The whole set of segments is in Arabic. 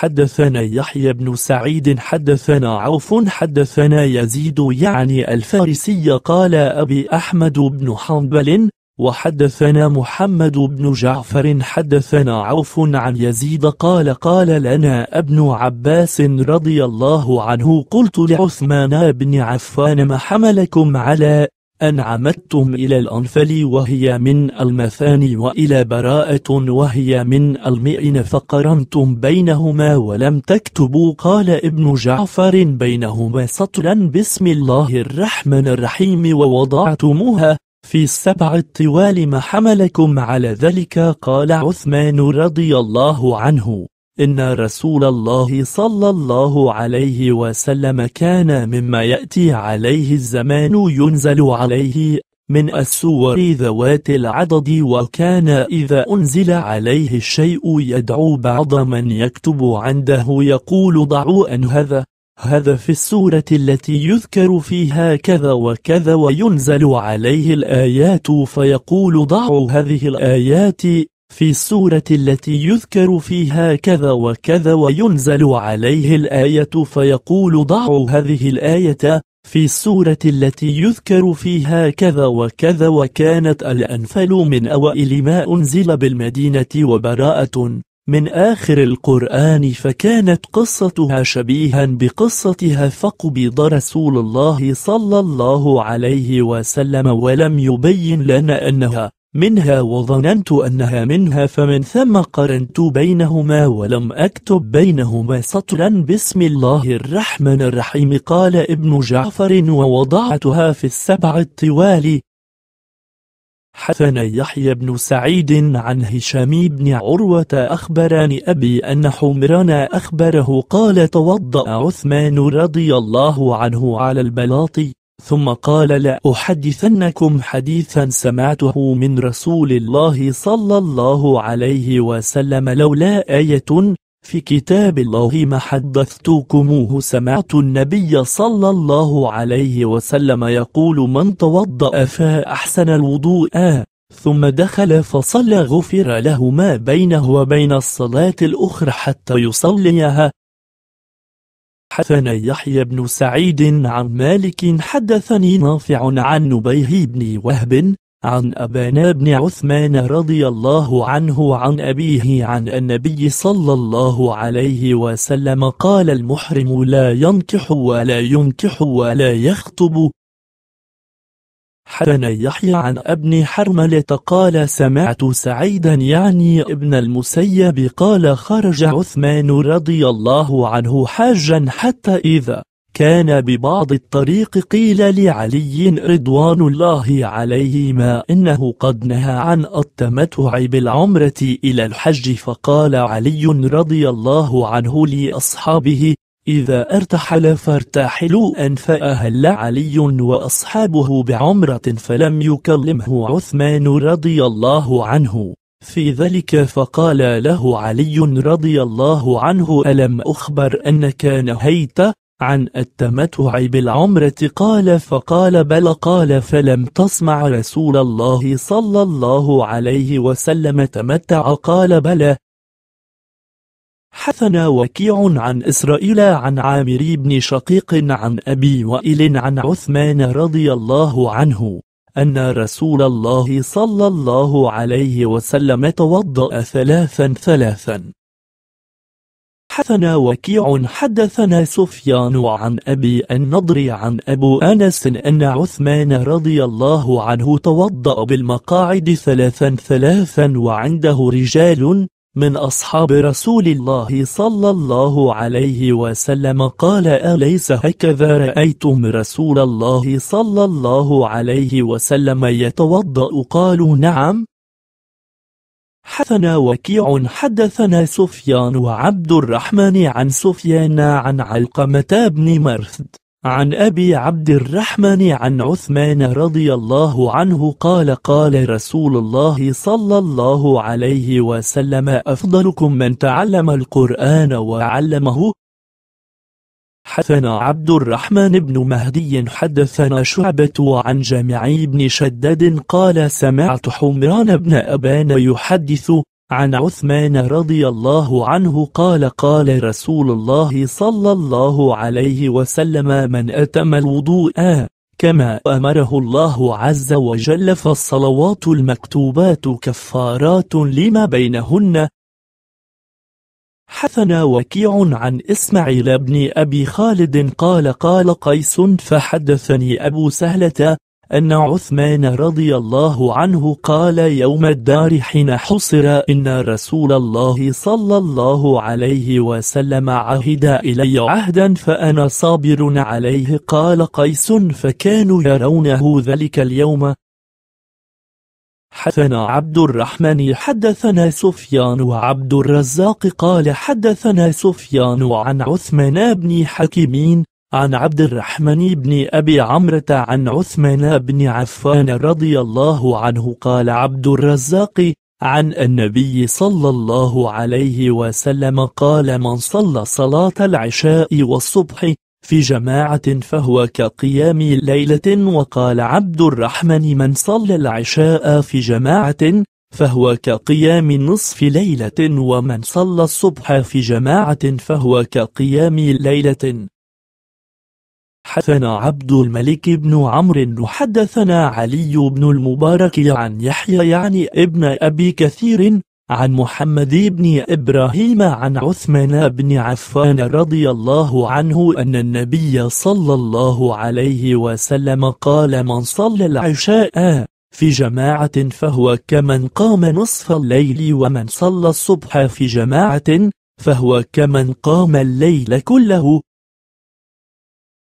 حدثنا يحيى بن سعيد حدثنا عوف حدثنا يزيد يعني الفارسي قال أبي أحمد بن حنبل وحدثنا محمد بن جعفر حدثنا عوف عن يزيد قال قال لنا ابن عباس رضي الله عنه قلت لعثمان بن عفان ما حملكم على أن عمدتم إلى الأنفل وهي من المثاني وإلى براءة وهي من المئن فقرنتم بينهما ولم تكتبوا قال ابن جعفر بينهما سطرا بسم الله الرحمن الرحيم ووضعتموها في السبع الطوال ما حملكم على ذلك قال عثمان رضي الله عنه إن رسول الله صلى الله عليه وسلم كان مما يأتي عليه الزمان ينزل عليه من السور ذوات العدد وكان إذا أنزل عليه الشيء يدعو بعض من يكتب عنده يقول ضعوا أن هذا هذا في السورة التي يذكر فيها كذا وكذا وينزل عليه الآيات فيقول ضعوا هذه الآيات في السورة التي يذكر فيها كذا وكذا وينزل عليه الآية فيقول ضعوا هذه الآية في السورة التي يذكر فيها كذا وكذا وكانت الأنفل من أوائل ما أنزل بالمدينة وبراءة من آخر القرآن فكانت قصتها شبيها بقصتها فقبض رسول الله صلى الله عليه وسلم ولم يبين لنا أنها منها وظننت أنها منها فمن ثم قرنت بينهما ولم أكتب بينهما سطرا بسم الله الرحمن الرحيم قال ابن جعفر ووضعتها في السبع الطوال حثنا يحيى بن سعيد عن هشام بن عروة أخبرني أبي أن حمران أخبره قال توضأ عثمان رضي الله عنه على البلاط ثم قال لأحدثنكم حديثا سمعته من رسول الله صلى الله عليه وسلم لولا آية في كتاب الله ما حدثتكموه سمعت النبي صلى الله عليه وسلم يقول من توضأ فأحسن الوضوء ثم دخل فصلى غفر له ما بينه وبين الصلاة الأخرى حتى يصليها حدثنا يحيى بن سعيد عن مالك حدثني نافع عن نبيه بن وهب عن أبانا بن عثمان رضي الله عنه عن أبيه عن النبي صلى الله عليه وسلم قال المحرم لا ينكح ولا ينكح ولا يخطب حدثنا يحيى عن ابن حرملة قال سمعت سعيدا يعني ابن المسيب قال خرج عثمان رضي الله عنه حاجا حتى إذا كان ببعض الطريق قيل لعلي رضوان الله عليهما إنه قد نهى عن التمتع بالعمرة إلى الحج فقال علي رضي الله عنه لأصحابه إذا ارتحل فارتحلوا أن فأهل علي وأصحابه بعمرة فلم يكلمه عثمان رضي الله عنه في ذلك فقال له علي رضي الله عنه ألم أخبر أنك نهيت عن التمتع بالعمرة قال فقال بل قال فلم تسمع رسول الله صلى الله عليه وسلم تمتع قال بلى حثنا وكيع عن إسرائيل عن عامر بن شقيق عن أبي وائل عن عثمان رضي الله عنه أن رسول الله صلى الله عليه وسلم توضأ ثلاثا ثلاثا حثنا وكيع حدثنا سفيان عن أبي النضر عن أبو أنس أن عثمان رضي الله عنه توضأ بالمقاعد ثلاثا ثلاثا وعنده رجال من أصحاب رسول الله صلى الله عليه وسلم قال أليس هكذا رأيتم رسول الله صلى الله عليه وسلم يتوضأ قالوا نعم حدثنا وكيع حدثنا سفيان وعبد الرحمن عن سفيان عن علقمة بن مرثد عن أبي عبد الرحمن عن عثمان رضي الله عنه قال قال رسول الله صلى الله عليه وسلم أفضلكم من تعلم القرآن وعلمه حدثنا عبد الرحمن بن مهدي حدثنا شعبة عن جامع بن شداد قال سمعت حمران بن أبان يحدث عن عثمان رضي الله عنه قال قال رسول الله صلى الله عليه وسلم من أتم الوضوء كما أمره الله عز وجل فالصلوات المكتوبات كفارات لما بينهن حثنا وكيع عن إسماعيل بن أبي خالد قال قال قيس فحدثني أبو سهلة أن عثمان رضي الله عنه قال يوم الدار حين حصر إن رسول الله صلى الله عليه وسلم عهد إلي عهدا فأنا صابر عليه قال قيس فكانوا يرونه ذلك اليوم حدثنا عبد الرحمن حدثنا سفيان وعبد الرزاق قال حدثنا سفيان عن عثمان بن حكيمين عن عبد الرحمن بن أبي عمرة عن عثمان بن عفان رضي الله عنه قال عبد الرزاق عن النبي صلى الله عليه وسلم قال من صلى صلاة العشاء والصبح في جماعة فهو كقيام ليلة وقال عبد الرحمن من صلى العشاء في جماعة فهو كقيام نصف ليلة ومن صلى الصبح في جماعة فهو كقيام ليلة حدثنا عبد الملك بن عمرو وحدثنا علي بن المبارك عن يحيى يعني ابن أبي كثير عن محمد بن إبراهيم عن عثمان بن عفان رضي الله عنه أن النبي صلى الله عليه وسلم قال من صلى العشاء في جماعة فهو كمن قام نصف الليل ومن صلى الصبح في جماعة فهو كمن قام الليل كله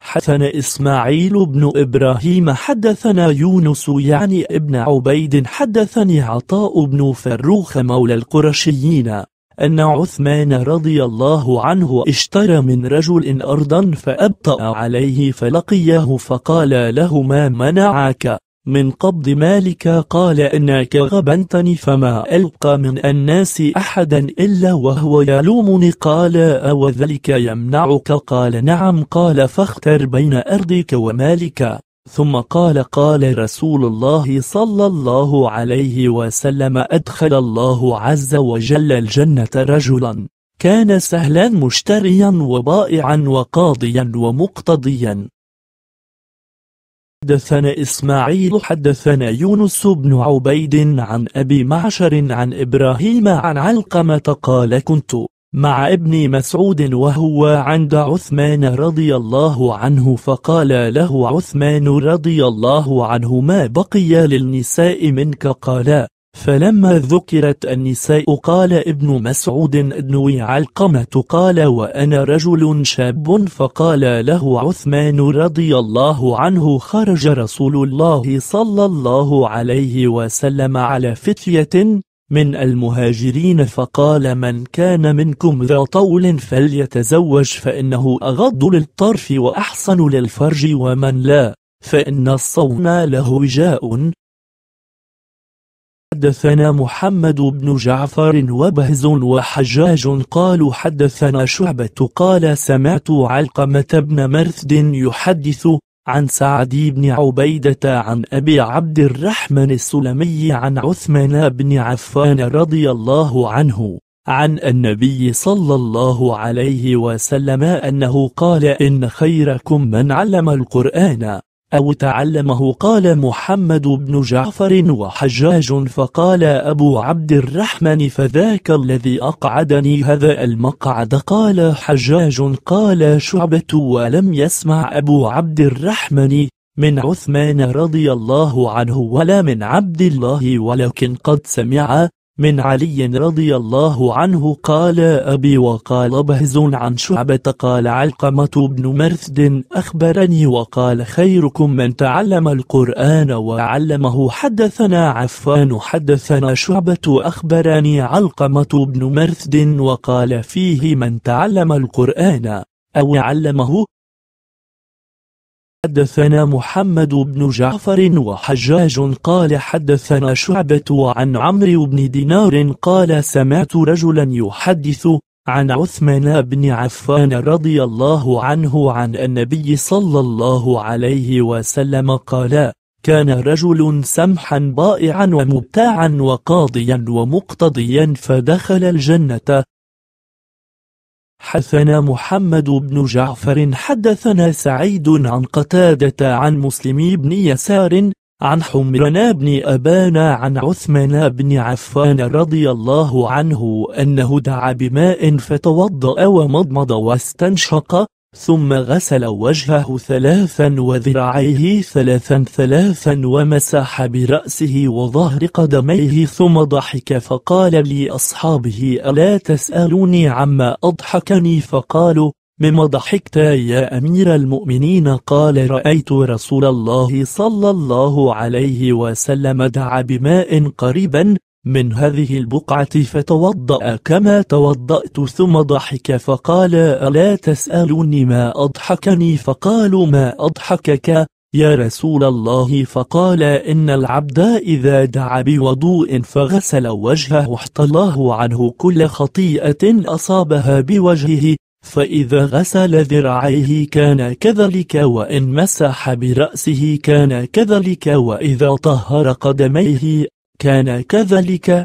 حدثنا إسماعيل بن إبراهيم حدثنا يونس يعني ابن عبيد حدثني عطاء بن فروخ مولى القرشيين أن عثمان رضي الله عنه اشترى من رجل أرضا فأبطأ عليه فلقيه فقال له ما منعك من قبض مالك قال إنك غبنتني فما ألقى من الناس أحدا إلا وهو يلومني قال أوذلك يمنعك قال نعم قال فاختر بين أرضك ومالك ثم قال قال رسول الله صلى الله عليه وسلم أدخل الله عز وجل الجنة رجلا كان سهلا مشتريا وبائعا وقاضيا ومقتضيا حدثنا إسماعيل حدثنا يونس بن عبيد عن أبي معشر عن إبراهيم عن علقمة قال كنت مع ابن مسعود وهو عند عثمان رضي الله عنه فقال له عثمان رضي الله عنه ما بقي للنساء منك قال فلما ذكرت النساء قال ابن مسعود ادنوي علقمة قال وأنا رجل شاب فقال له عثمان رضي الله عنه خرج رسول الله صلى الله عليه وسلم على فتية من المهاجرين فقال من كان منكم ذا طول فليتزوج فإنه أغض للطرف وأحسن للفرج ومن لا فإن الصوم له وجاء حدثنا محمد بن جعفر وبهز وحجاج قالوا حدثنا شعبة قال سمعت علقمة بن مرثد يحدث عن سعد بن عبيدة عن أبي عبد الرحمن السلمي عن عثمان بن عفان رضي الله عنه عن النبي صلى الله عليه وسلم أنه قال إن خيركم من علم القرآن أو تعلمه قال محمد بن جعفر وحجاج فقال أبو عبد الرحمن فذاك الذي أقعدني هذا المقعد قال حجاج قال شعبة ولم يسمع أبو عبد الرحمن من عثمان رضي الله عنه ولا من عبد الله ولكن قد سمع من علي رضي الله عنه قال أبي وقال بهز عن شعبة قال علقمة بن مرثد أخبرني وقال خيركم من تعلم القرآن وعلمه حدثنا عفان حدثنا شعبة أخبرني علقمة بن مرثد وقال فيه من تعلم القرآن أو علمه حدثنا محمد بن جعفر وحجاج قال حدثنا شعبة عن عمرو بن دينار قال سمعت رجلا يحدث عن عثمان بن عفان رضي الله عنه عن النبي صلى الله عليه وسلم قال كان رجل سمحا بائعا ومبتاعا وقاضيا ومقتضيا فدخل الجنة حدثنا محمد بن جعفر حدثنا سعيد عن قتادة عن مسلم بن يسار عن حمرنا بن أبانا عن عثمان بن عفان رضي الله عنه أنه دعا بماء فتوضأ ومضمض واستنشق ثم غسل وجهه ثلاثا وذراعيه ثلاثا ثلاثا ومسح برأسه وظهر قدميه ثم ضحك فقال لأصحابه ألا تسألوني عما أضحكني فقالوا مما ضحكت يا أمير المؤمنين قال رأيت رسول الله صلى الله عليه وسلم دعا بماء قريبا من هذه البقعة فتوضأ كما توضأت ثم ضحك فقال ألا تسألني ما أضحكني فقالوا ما أضحكك يا رسول الله فقال إن العبد إذا دعا بوضوء فغسل وجهه احتلاه عنه كل خطيئة أصابها بوجهه فإذا غسل ذراعيه كان كذلك وإن مسح برأسه كان كذلك وإذا طهر قدميه كان كذلك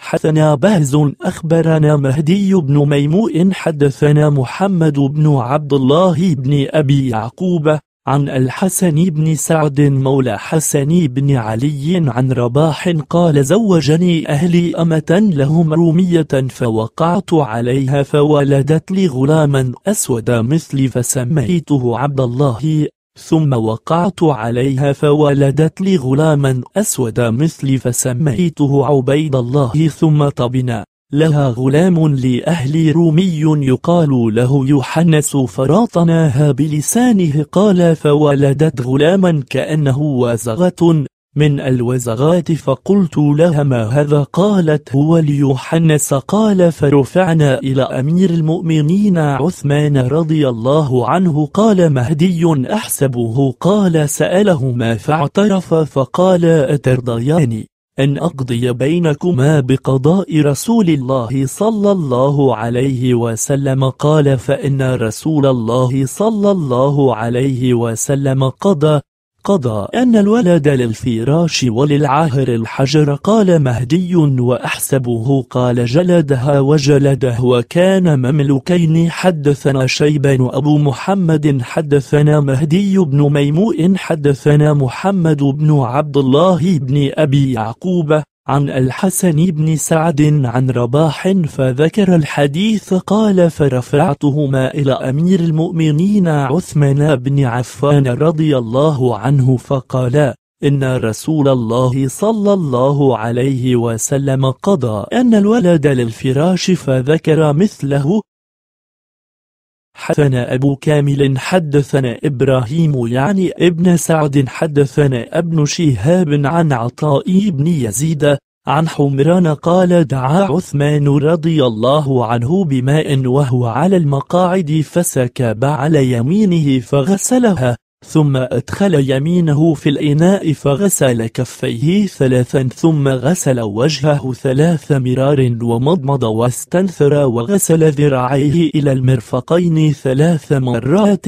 حدثنا بهز أخبرنا مهدي بن ميموء حدثنا محمد بن عبد الله بن أبي يعقوب عن الحسن بن سعد مولى حسن بن علي عن رباح قال زوجني أهلي أمة لهم رومية فوقعت عليها فولدت لي غلاما أسود مثلي فسميته عبد الله ثم وقعت عليها فولدت لي غلاما أسود مثلي فسميته عبيد الله ثم طبنا لها غلام لأهل رومي يقال له يوحنس فراطناها بلسانه قال فولدت غلاما كأنه وازغة من الوزغات فقلت لها ما هذا قالت هو ليوحنس قال فرفعنا إلى أمير المؤمنين عثمان رضي الله عنه قال مهدي أحسبه قال سألهما فاعترف فقال أترضيان أن أقضي بينكما بقضاء رسول الله صلى الله عليه وسلم قال فإن رسول الله صلى الله عليه وسلم قضى قضى أن الولد للفراش وللعاهر الحجر قال مهدي وأحسبه قال جلدها وجلده وكان مملكين حدثنا شيبان أبو محمد حدثنا مهدي بن ميموء حدثنا محمد بن عبد الله بن أبي يعقوب عن الحسن بن سعد عن رباح فذكر الحديث قال فرفعتهما إلى أمير المؤمنين عثمان بن عفان رضي الله عنه فقالا إن رسول الله صلى الله عليه وسلم قضى أن الولد للفراش فذكر مثله حدثنا أبو كامل حدثنا إبراهيم يعني ابن سعد حدثنا ابن شهاب عن عطاء بن يزيد عن حمران قال دعا عثمان رضي الله عنه بماء وهو على المقاعد فسكب على يمينه فغسلها ثم أدخل يمينه في الإناء فغسل كفيه ثلاثا ثم غسل وجهه ثلاث مرار ومضمض واستنثر وغسل ذراعيه إلى المرفقين ثلاث مرات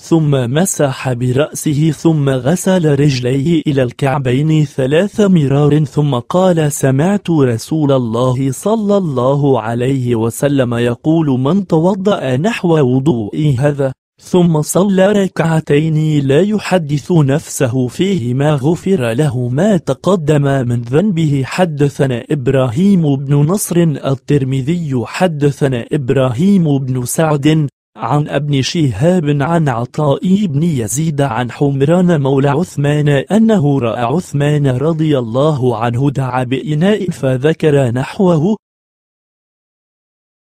ثم مسح برأسه ثم غسل رجليه إلى الكعبين ثلاث مرار ثم قال سمعت رسول الله صلى الله عليه وسلم يقول من توضأ نحو وضوئي هذا ثم صلى ركعتين لا يحدث نفسه فيهما غفر له ما تقدم من ذنبه حدثنا إبراهيم بن نصر الترمذي حدثنا إبراهيم بن سعد عن ابن شهاب عن عطاء بن يزيد عن حمران مولى عثمان أنه رأى عثمان رضي الله عنه دعا بإناء فذكر نحوه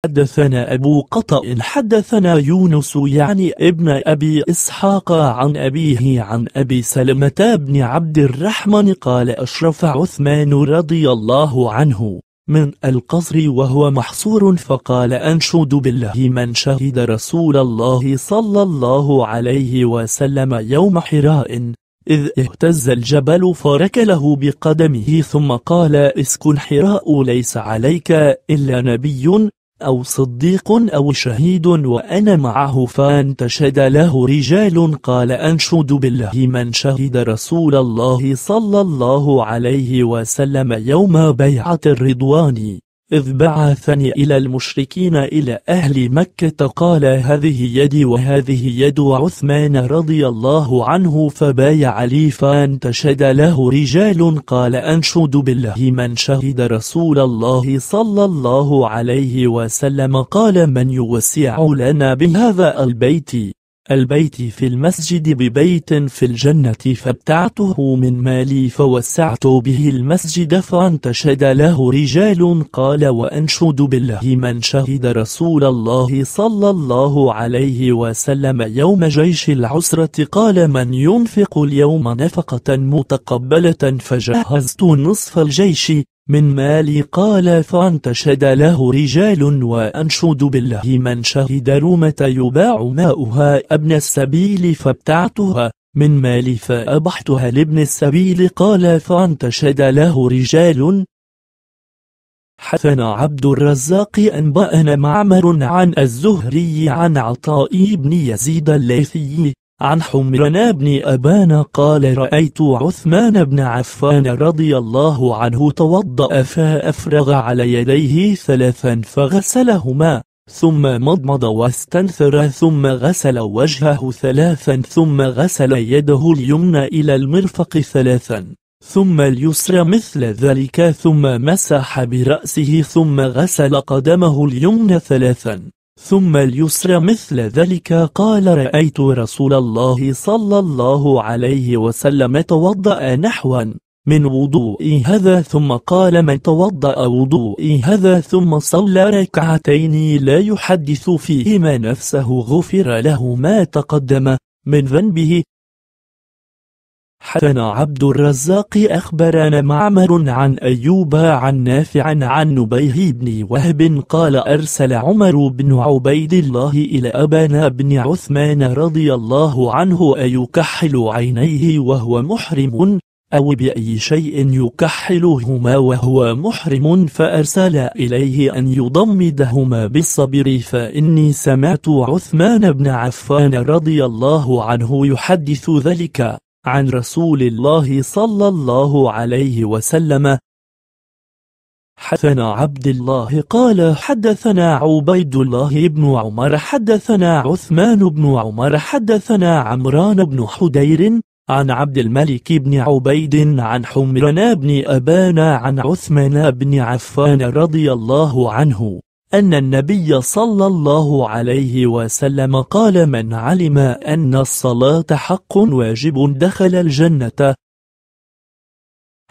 حدثنا أبو قطأ حدثنا يونس يعني ابن أبي إسحاق عن أبيه عن أبي سلمة بن عبد الرحمن قال أشرف عثمان رضي الله عنه من القصر وهو محصور فقال أنشد بالله من شهد رسول الله صلى الله عليه وسلم يوم حراء إذ اهتز الجبل فركله بقدمه ثم قال اسكن حراء ليس عليك إلا نبي أو صديق أو شهيد وأنا معه فانتشد له رجال قال أنشد بالله من شهد رسول الله صلى الله عليه وسلم يوم بيعة الرضوان إذ بعثني إلى المشركين إلى أهل مكة قال هذه يدي وهذه يد عثمان رضي الله عنه فبايع لي فانتشد له رجال قال أنشد بالله من شهد رسول الله صلى الله عليه وسلم قال من يوسع لنا بهذا البيت البيت في المسجد ببيت في الجنة فابتعته من مالي فوسعت به المسجد فانتشد له رجال قال وأنشد بالله من شهد رسول الله صلى الله عليه وسلم يوم جيش العسرة قال من ينفق اليوم نفقة متقبلة فجهزت نصف الجيش من مالي قال فانتشد له رجال وأنشد بالله من شهد رومة يباع ماؤها ابن السبيل فابتعتها من مالي فأبحتها لابن السبيل قال فانتشد له رجال حثنا عبد الرزاق أنبأنا معمر عن الزهري عن عطاء بن يزيد الليثي عن حمران بن أبان قال رأيت عثمان بن عفان رضي الله عنه توضأ فأفرغ على يديه ثلاثا فغسلهما ثم مضمض واستنثر ثم غسل وجهه ثلاثا ثم غسل يده اليمنى إلى المرفق ثلاثا ثم اليسرى مثل ذلك ثم مسح برأسه ثم غسل قدمه اليمنى ثلاثا ثم اليسر مثل ذلك قال رأيت رسول الله صلى الله عليه وسلم توضأ نحوا من وضوئي هذا ثم قال من توضأ وضوئي هذا ثم صلى ركعتين لا يحدث فيهما نفسه غفر له ما تقدم من ذنبه حدثنا عبد الرزاق أخبرنا معمر عن أيوب عن نافع عن نبيه بن وهب قال أرسل عمر بن عبيد الله إلى أبانا بن عثمان رضي الله عنه أيكحل عينيه وهو محرم أو بأي شيء يكحلهما وهو محرم فأرسل إليه أن يضمدهما بالصبر فإني سمعت عثمان بن عفان رضي الله عنه يحدث ذلك عن رسول الله صلى الله عليه وسلم حدثنا عبد الله قال حدثنا عبيد الله بن عمر حدثنا عثمان بن عمر حدثنا عمران بن حدير عن عبد الملك بن عبيد عن حمران بن أبان عن عثمان بن عفان رضي الله عنه أن النبي صلى الله عليه وسلم قال من علم أن الصلاة حق واجب دخل الجنة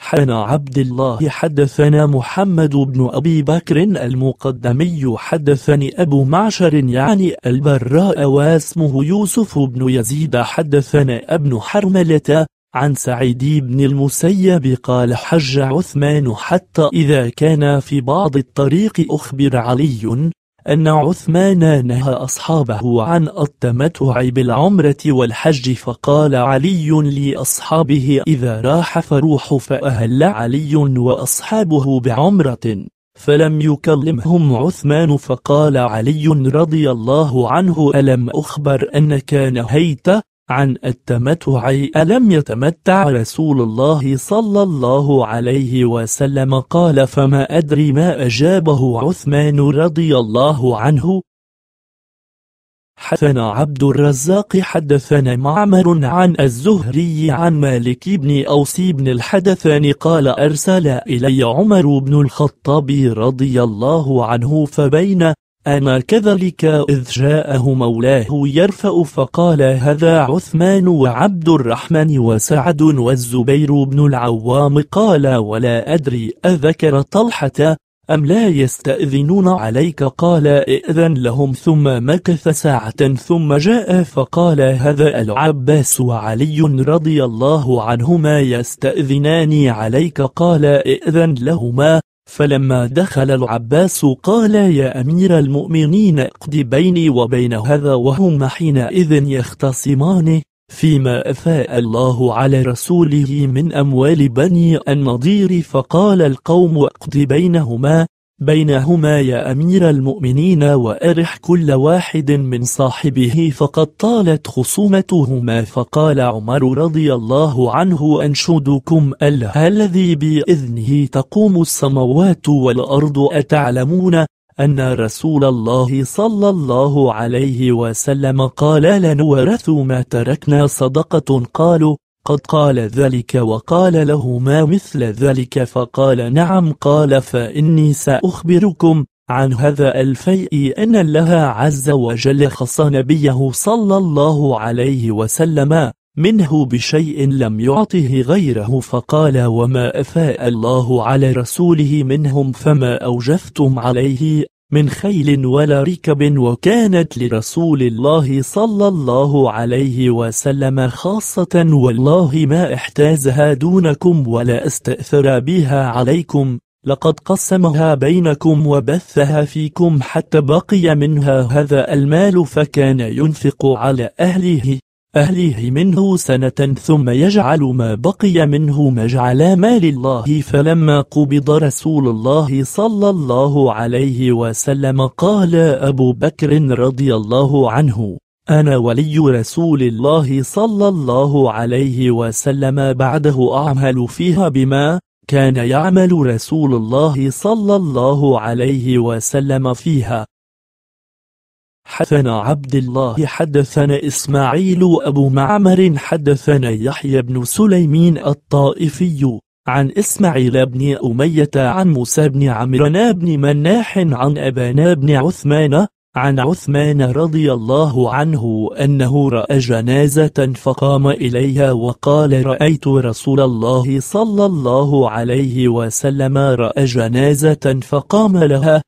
حن عبد الله حدثنا محمد بن أبي بكر المقدمي حدثني أبو معشر يعني البراء واسمه يوسف بن يزيد حدثنا ابن حرملة عن سعيد بن المسيب قال حج عثمان حتى إذا كان في بعض الطريق أخبر علي أن عثمان نهى أصحابه عن التمتع بالعمرة والحج فقال علي لأصحابه إذا راح فروح فأهل علي وأصحابه بعمرة فلم يكلمهم عثمان فقال علي رضي الله عنه ألم أخبر أنك نهيت عن التمتع ألم يتمتع رسول الله صلى الله عليه وسلم قال فما أدري ما أجابه عثمان رضي الله عنه حدثنا عبد الرزاق حدثنا معمر عن الزهري عن مالك بن أوس بن الحدثان قال أرسل إلي عمر بن الخطاب رضي الله عنه فبين أما كذلك إذ جاءه مولاه يرفأ فقال هذا عثمان وعبد الرحمن وسعد والزبير بن العوام قال ولا أدري أذكر طلحة أم لا يستأذنون عليك قال إئذن لهم ثم مكث ساعة ثم جاء فقال هذا العباس وعلي رضي الله عنهما يستأذنان عليك قال إئذن لهما فلما دخل العباس قال يا أمير المؤمنين اقض بيني وبين هذا وهم حينئذ يختصمان فيما أفاء الله على رسوله من أموال بني النضير فقال القوم اقض بينهما بينهما يا أمير المؤمنين وأرح كل واحد من صاحبه فقد طالت خصومتهما فقال عمر رضي الله عنه أنشدكم الذي بإذنه تقوم السماوات والأرض أتعلمون أن رسول الله صلى الله عليه وسلم قال لنورث ما تركنا صدقة قالوا قد قال ذلك وقال له ما مثل ذلك فقال نعم قال فإني سأخبركم عن هذا الفيء أن الله عز وجل خص نبيه صلى الله عليه وسلم منه بشيء لم يعطه غيره فقال وما أفاء الله على رسوله منهم فما أوجفتم عليه من خيل ولا ركب وكانت لرسول الله صلى الله عليه وسلم خاصة والله ما احتازها دونكم ولا استأثر بها عليكم لقد قسمها بينكم وبثها فيكم حتى بقي منها هذا المال فكان ينفق على أهله أهله منه سنة ثم يجعل ما بقي منه مجعل مال الله فلما قبض رسول الله صلى الله عليه وسلم قال أبو بكر رضي الله عنه أنا ولي رسول الله صلى الله عليه وسلم بعده أعمل فيها بما كان يعمل رسول الله صلى الله عليه وسلم فيها حدثنا عبد الله حدثنا إسماعيل أبو معمر حدثنا يحيى بن سليمين الطائفي عن إسماعيل بن أمية عن موسى بن عمران بن مناح عن أبانا بن عثمان عن عثمان رضي الله عنه أنه رأى جنازة فقام إليها وقال رأيت رسول الله صلى الله عليه وسلم رأى جنازة فقام لها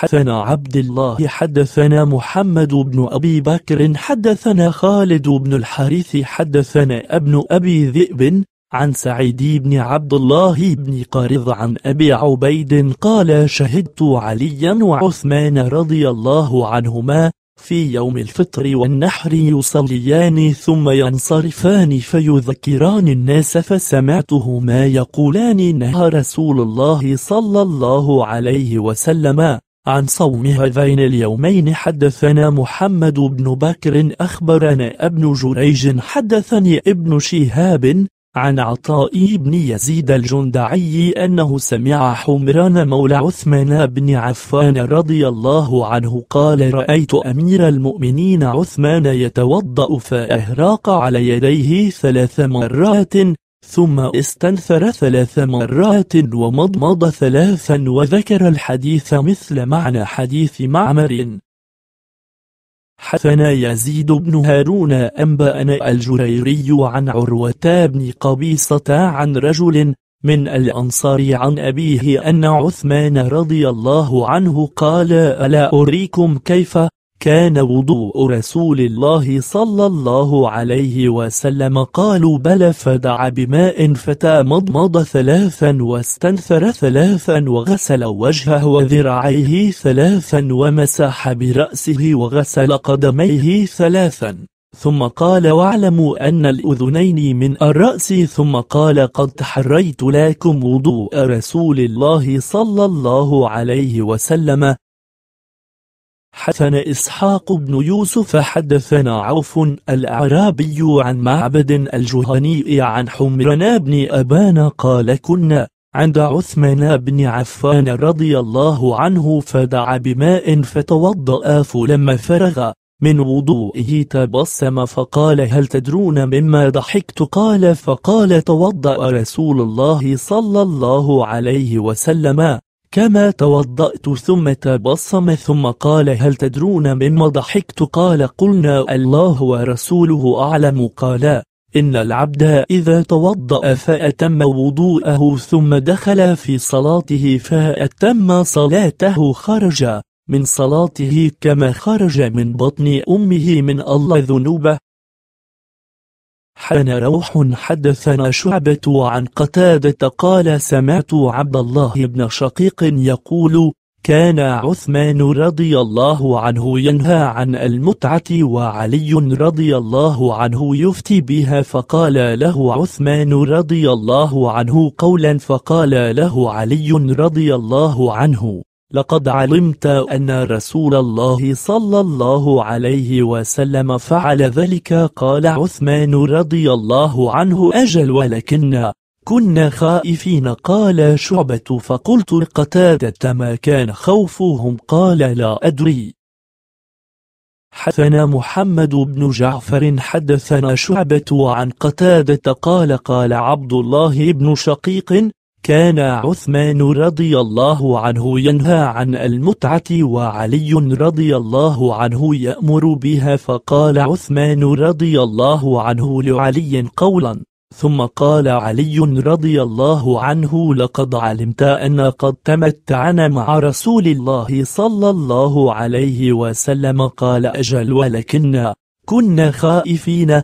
حدثنا عبد الله حدثنا محمد بن أبي بكر حدثنا خالد بن الحارث حدثنا ابن أبي ذئب عن سعيد بن عبد الله بن قارض عن أبي عبيد قال شهدت عليا وعثمان رضي الله عنهما في يوم الفطر والنحر يصليان ثم ينصرفان فيذكران الناس فسمعتهما يقولان نهى رسول الله صلى الله عليه وسلم عن صوم هذين اليومين حدثنا محمد بن بكر أخبرنا ابن جريج حدثني ابن شهاب عن عطاء بن يزيد الجندعي أنه سمع حمران مولى عثمان بن عفان رضي الله عنه قال رأيت أمير المؤمنين عثمان يتوضأ فأهراق على يديه ثلاث مرات ثم استنثر ثلاث مرات ومضمض ثلاثا وذكر الحديث مثل معنى حديث معمر حثنا يزيد بن هارون أنبأنا الجريري عن عروة بن قبيصة عن رجل من الأنصار عن أبيه أن عثمان رضي الله عنه قال ألا أريكم كيف كان وضوء رسول الله صلى الله عليه وسلم قالوا بل فدع بماء فتمضمض ثلاثا واستنثر ثلاثا وغسل وجهه وذراعيه ثلاثا ومسح برأسه وغسل قدميه ثلاثا ثم قال واعلموا أن الأذنين من الرأس ثم قال قد تحريت لكم وضوء رسول الله صلى الله عليه وسلم حدثنا إسحاق بن يوسف حدثنا عوف الأعرابي عن معبد الجهني عن حمرنا بن أبان قال كنا عند عثمان بن عفان رضي الله عنه فدعا بماء فتوضأ فلما فرغ من وضوئه تبسم فقال هل تدرون مما ضحكت قال فقال توضأ رسول الله صلى الله عليه وسلم كما توضأت ثم تبصم ثم قال هل تدرون مما ضحكت قال قلنا الله ورسوله أعلم قال إن العبد إذا توضأ فأتم وضوءه ثم دخل في صلاته فأتم صلاته خرج من صلاته كما خرج من بطن أمه من الله ذنوبه حن روح حدثنا شعبة عن قتادة قال سمعت عبد الله بن شقيق يقول كان عثمان رضي الله عنه ينهى عن المتعة وعلي رضي الله عنه يفتي بها فقال له عثمان رضي الله عنه قولا فقال له علي رضي الله عنه لقد علمت أن رسول الله صلى الله عليه وسلم فعل ذلك قال عثمان رضي الله عنه أجل ولكن كنا خائفين قال شعبة فقلت قتادة ما كان خوفهم قال لا أدري حدثنا محمد بن جعفر حدثنا شعبة عن قتادة قال قال عبد الله بن شقيق كان عثمان رضي الله عنه ينهى عن المتعة وعلي رضي الله عنه يأمر بها فقال عثمان رضي الله عنه لعلي قولا ثم قال علي رضي الله عنه لقد علمت أن قد تمتعنا مع رسول الله صلى الله عليه وسلم قال أجل ولكن كنا خائفين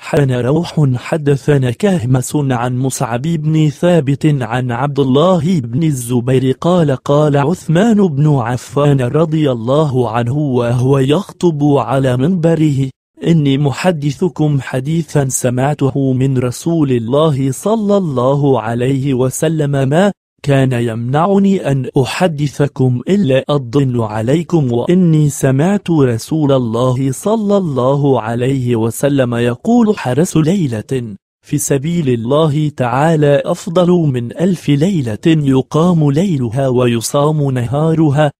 حان روح حدثنا كهمس عن مصعب بن ثابت عن عبد الله بن الزبير قال قال عثمان بن عفان رضي الله عنه وهو يخطب على منبره إني محدثكم حديثا سمعته من رسول الله صلى الله عليه وسلم ما كان يمنعني أن أحدثكم إلا أضل عليكم وإني سمعت رسول الله صلى الله عليه وسلم يقول حرس ليلة في سبيل الله تعالى أفضل من ألف ليلة يقام ليلها ويصام نهارها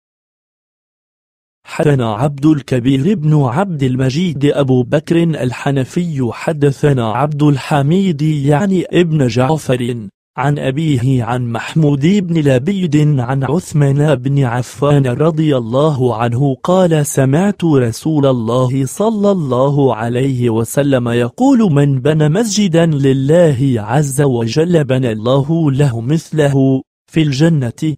حدثنا عبد الكبير بن عبد المجيد أبو بكر الحنفي حدثنا عبد الحميد يعني ابن جعفر عن أبيه عن محمود بن لبيد عن عثمان بن عفان رضي الله عنه قال سمعت رسول الله صلى الله عليه وسلم يقول من بنى مسجدا لله عز وجل بنى الله له مثله في الجنة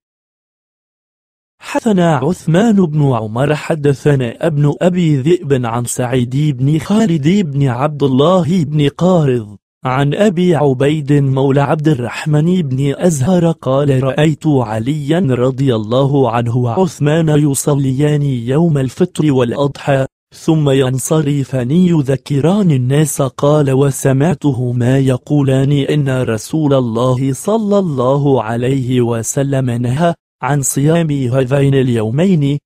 حدثنا عثمان بن عمر حدثنا ابن أبي ذئب عن سعيد بن خالد بن عبد الله بن قارض عن أبي عبيد مولى عبد الرحمن بن أزهر قال رأيت عليا رضي الله عنه وعثمان يصليان يوم الفطر والأضحى ثم ينصرفان يذكران الناس قال وسمعتهما يقولان إن رسول الله صلى الله عليه وسلم نهى عن صيام هذين اليومين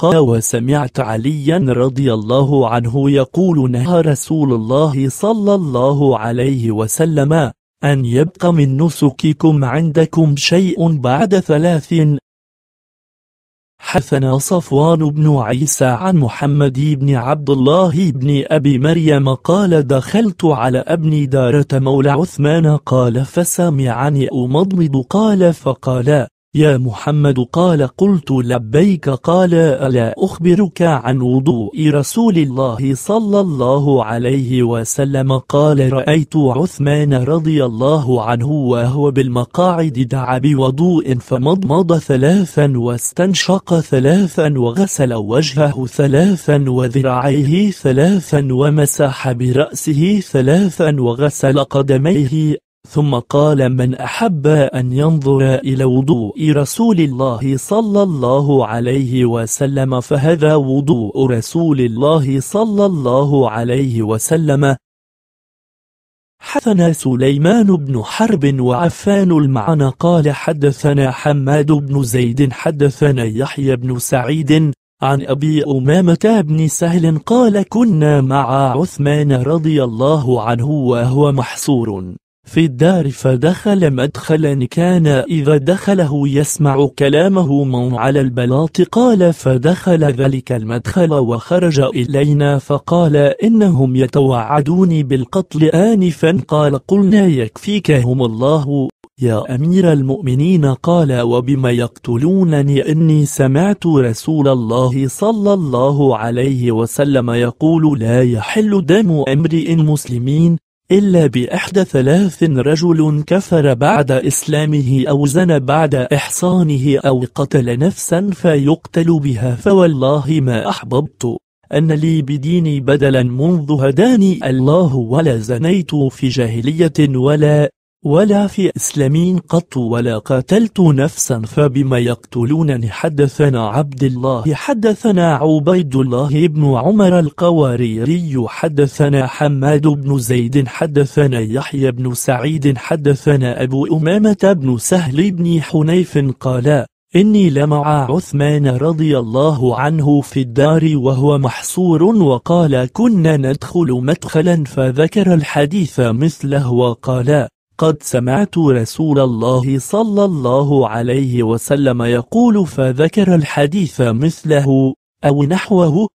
قال وسمعت عليا رضي الله عنه يقول نهى رسول الله صلى الله عليه وسلم أن يبقى من نسككم عندكم شيء بعد ثلاث حثنا صفوان بن عيسى عن محمد بن عبد الله بن أبي مريم قال دخلت على ابن دارة مولى عثمان قال فسمعني أمضمض قال فقال يا محمد قال قلت لبيك قال ألا أخبرك عن وضوء رسول الله صلى الله عليه وسلم قال رأيت عثمان رضي الله عنه وهو بالمقاعد دعا بوضوء فمضمض ثلاثا واستنشق ثلاثا وغسل وجهه ثلاثا وذراعيه ثلاثا ومسح برأسه ثلاثا وغسل قدميه ثم قال من أحب أن ينظر إلى وضوء رسول الله صلى الله عليه وسلم فهذا وضوء رسول الله صلى الله عليه وسلم حدثنا سليمان بن حرب وعفان المعنى قال حدثنا حماد بن زيد حدثنا يحيى بن سعيد عن أبي أمامة بن سهل قال كنا مع عثمان رضي الله عنه وهو محصور في الدار فدخل مدخلا كان إذا دخله يسمع كلامه من على البلاط قال فدخل ذلك المدخل وخرج إلينا فقال إنهم يتوعدون بالقتل آنفا قال قلنا يكفيكهم الله يا أمير المؤمنين قال وبما يقتلونني إني سمعت رسول الله صلى الله عليه وسلم يقول لا يحل دم امرئ مسلمين إلا بإحدى ثلاث رجل كفر بعد إسلامه أو زن بعد إحصانه أو قتل نفسا فيقتل بها فوالله ما أحببت أن لي بديني بدلا منذ هداني الله ولا زنيت في جاهلية ولا ولا في إسلام قط ولا قاتلت نفسا فبما يقتلونني حدثنا عبد الله حدثنا عبيد الله بن عمر القواريري حدثنا حماد بن زيد حدثنا يحيى بن سعيد حدثنا أبو أمامة بن سهل بن حنيف قال إني لمع عثمان رضي الله عنه في الدار وهو محصور وقال كنا ندخل مدخلا فذكر الحديث مثله وقال قد سمعت رسول الله صلى الله عليه وسلم يقول فذكر الحديث مثله أو نحوه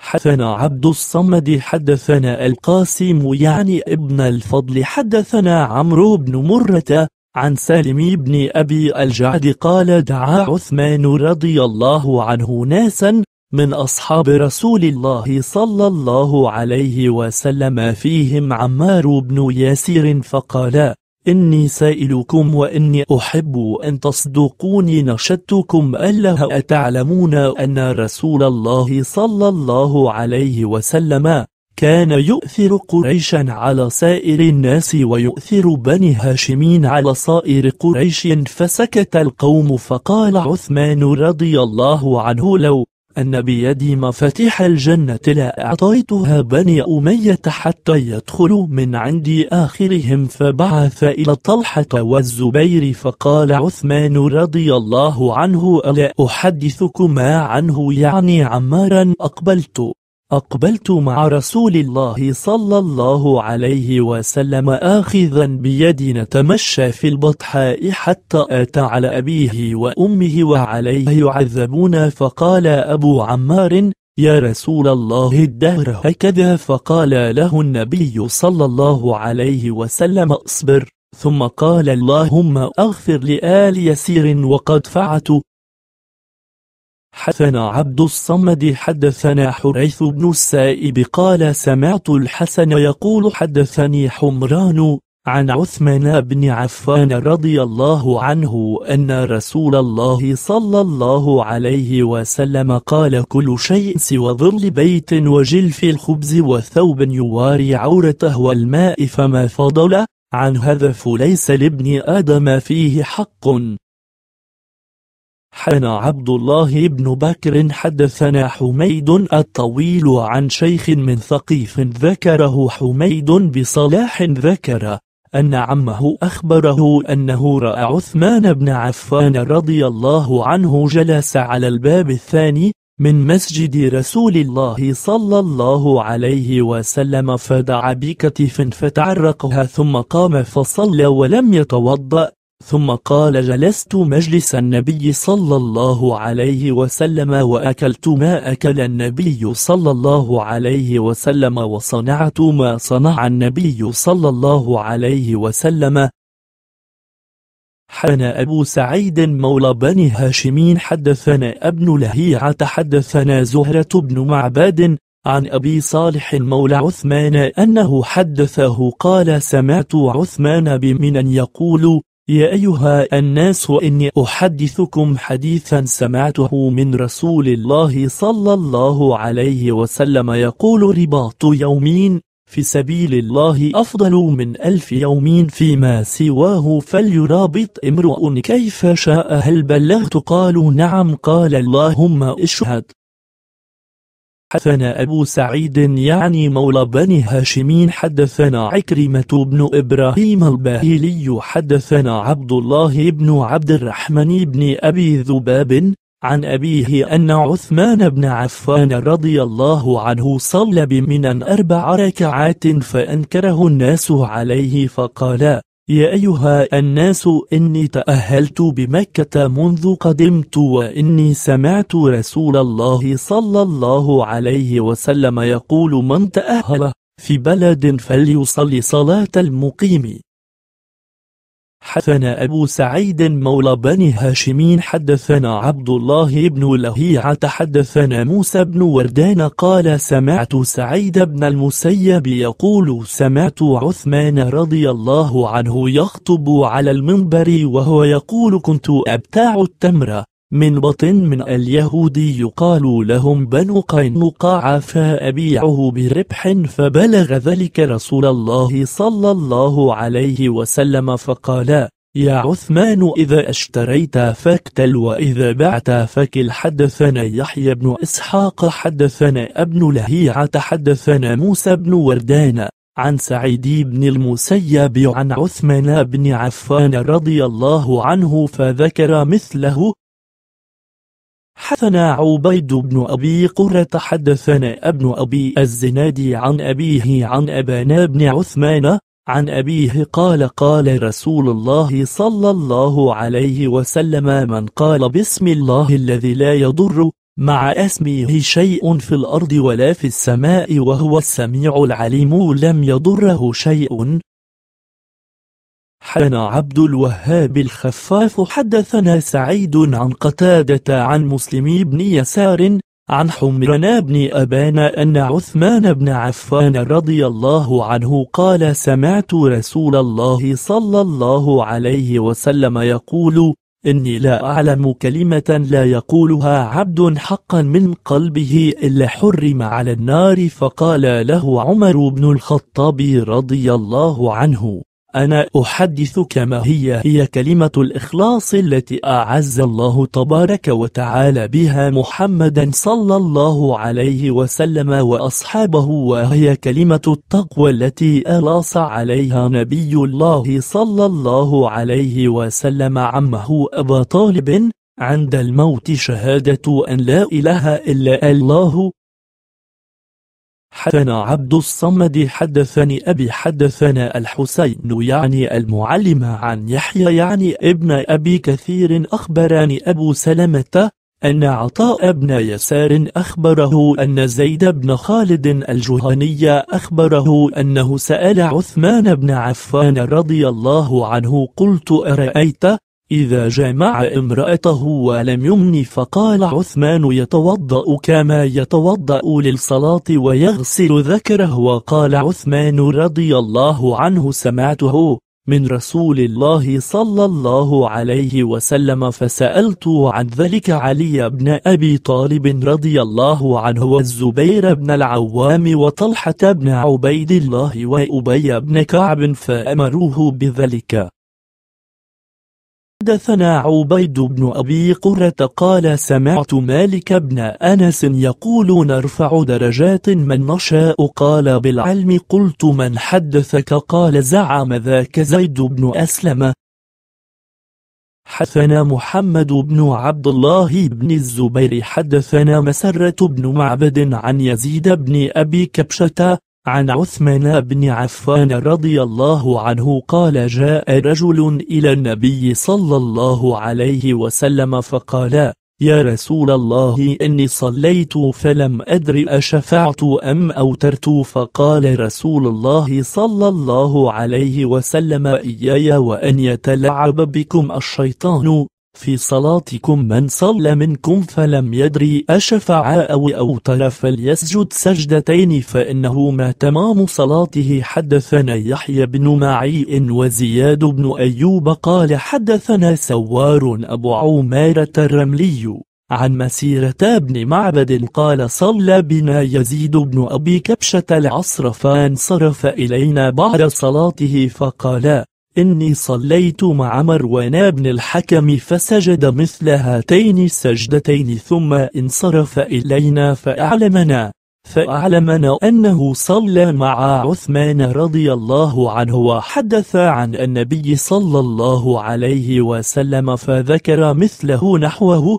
حدثنا عبد الصمد حدثنا القاسم يعني ابن الفضل حدثنا عمرو بن مرة عن سالم بن أبي الجعد قال دعا عثمان رضي الله عنه ناسا من أصحاب رسول الله صلى الله عليه وسلم فيهم عمار بن ياسر فقال إني سائلكم وإني أحب أن تصدقوني نشدتكم ألا أتعلمون أن رسول الله صلى الله عليه وسلم كان يؤثر قريشا على سائر الناس ويؤثر بني هاشمين على صائر قريش فسكت القوم فقال عثمان رضي الله عنه لو أن بيدي مفاتيح الجنة لا أعطيتها بني أمية حتى يدخلوا من عندي آخرهم فبعث إلى طلحة والزبير فقال عثمان رضي الله عنه ألا أحدثكما عنه يعني عمارا أقبلت أقبلت مع رسول الله صلى الله عليه وسلم آخذا بيدي نتمشى في البطحاء حتى أتى على أبيه وأمه وعليه يعذبون فقال أبو عمار يا رسول الله الدهر هكذا فقال له النبي صلى الله عليه وسلم اصبر ثم قال اللهم اغفر لآل يسير وقد فعت حدثنا عبد الصمد حدثنا حريث بن السائب قال سمعت الحسن يقول حدثني حمران عن عثمان بن عفان رضي الله عنه أن رسول الله صلى الله عليه وسلم قال كل شيء سوى ظل بيت وجلف الخبز وثوب يواري عورته والماء فما فضل عن هذا فليس لابن آدم فيه حق حنا عبد الله بن بكر حدثنا حميد الطويل عن شيخ من ثقيف ذكره حميد بصلاح ذكر أن عمه أخبره أنه رأى عثمان بن عفان رضي الله عنه جلس على الباب الثاني من مسجد رسول الله صلى الله عليه وسلم فدعا بكتف فتعرقها ثم قام فصلى ولم يتوضأ ثم قال جلست مجلس النبي صلى الله عليه وسلم وأكلت ما أكل النبي صلى الله عليه وسلم وصنعت ما صنع النبي صلى الله عليه وسلم حان أبو سعيد مولى بني هاشمين حدثنا ابن لهيعة حدثنا زهرة بن معباد عن أبي صالح مولى عثمان أنه حدثه قال سمعت عثمان بمن يقول يا أيها الناس إني أحدثكم حديثا سمعته من رسول الله صلى الله عليه وسلم يقول رباط يومين في سبيل الله أفضل من ألف يوم فيما سواه فليرابط امرؤ كيف شاء هل بلغت قالوا نعم قال اللهم اشهد حدثنا أبو سعيد يعني مولى بني هاشمين حدثنا عكرمة بن إبراهيم الباهلي حدثنا عبد الله بن عبد الرحمن بن أبي ذباب عن أبيه أن عثمان بن عفان رضي الله عنه صلى بمنا أربع ركعات فأنكره الناس عليه فقال يا أيها الناس إني تأهلت بمكة منذ قدمت وإني سمعت رسول الله صلى الله عليه وسلم يقول من تأهل في بلد فليصلي صلاة المقيم حدثنا أبو سعيد مولى بني هاشمين حدثنا عبد الله بن لهيعة حدثنا موسى بن وردان قال سمعت سعيد بن المسيب يقول سمعت عثمان رضي الله عنه يخطب على المنبر وهو يقول كنت أبتاع التمر من بطن من اليهود يقال لهم بنو قينقاع فأبيعه بربح فبلغ ذلك رسول الله صلى الله عليه وسلم فقال يا عثمان إذا اشتريت فاكتل وإذا بعت فكل حدثنا يحيى بن إسحاق حدثنا ابن لهيعة حدثنا موسى بن وردان عن سعيد بن المسيب عن عثمان بن عفان رضي الله عنه فذكر مثله حدثنا عبيد بن أبي قرة حدثنا ابن أبي الزنادي عن أبيه عن أبانا بن عثمان عن أبيه قال قال رسول الله صلى الله عليه وسلم من قال بسم الله الذي لا يضر مع اسمه شيء في الأرض ولا في السماء وهو السميع العليم لم يضره شيء حدثنا عبد الوهاب الخفاف حدثنا سعيد عن قتادة عن مسلم بن يسار عن حمران بن أبان أن عثمان بن عفان رضي الله عنه قال سمعت رسول الله صلى الله عليه وسلم يقول إني لا أعلم كلمة لا يقولها عبد حقا من قلبه إلا حرم على النار فقال له عمر بن الخطاب رضي الله عنه أنا أحدثك ما هي هي كلمة الإخلاص التي أعز الله تبارك وتعالى بها محمدا صلى الله عليه وسلم وأصحابه وهي كلمة التقوى التي ألاص عليها نبي الله صلى الله عليه وسلم عمه أبا طالب عند الموت شهادة أن لا إله إلا الله حدثنا عبد الصمد حدثني أبي حدثنا الحسين يعني المعلم عن يحيى يعني ابن أبي كثير أخبرني أبو سلمة أن عطاء بن يسار أخبره أن زيد بن خالد الجهني أخبره أنه سأل عثمان بن عفان رضي الله عنه قلت أرأيت إذا جمع امرأته ولم يمن فقال عثمان يتوضأ كما يتوضأ للصلاة ويغسل ذكره وقال عثمان رضي الله عنه سمعته من رسول الله صلى الله عليه وسلم فسألت عن ذلك علي بن أبي طالب رضي الله عنه والزبير بن العوام وطلحة بن عبيد الله وأبي بن كعب فأمروه بذلك حدثنا عبيد بن أبي قرة قال سمعت مالك بن أنس يقول نرفع درجات من نشاء قال بالعلم قلت من حدثك قال زعم ذاك زيد بن أسلم حدثنا محمد بن عبد الله بن الزبير حدثنا مسرة بن معبد عن يزيد بن أبي كبشة عن عثمان بن عفان رضي الله عنه قال جاء رجل إلى النبي صلى الله عليه وسلم فقال يا رسول الله إني صليت فلم أدر أشفعت أم أوترت فقال رسول الله صلى الله عليه وسلم إياي وأن يتلعب بكم الشيطان في صلاتكم من صلى منكم فلم يدري أشفع أو أوتر فليسجد سجدتين فإنهما تمام صلاته حدثنا يحيى بن معيء وزياد بن أيوب قال حدثنا سوار أبو عمارة الرملي عن مسيرة بن معبد قال صلى بنا يزيد بن أبي كبشة العصر فانصرف إلينا بعد صلاته فقال إني صليت مع مروان بن الحكم فسجد مثل هاتين السجدتين ثم انصرف إلينا فأعلمنا فأعلمنا أنه صلى مع عثمان رضي الله عنه وحدث عن النبي صلى الله عليه وسلم فذكر مثله نحوه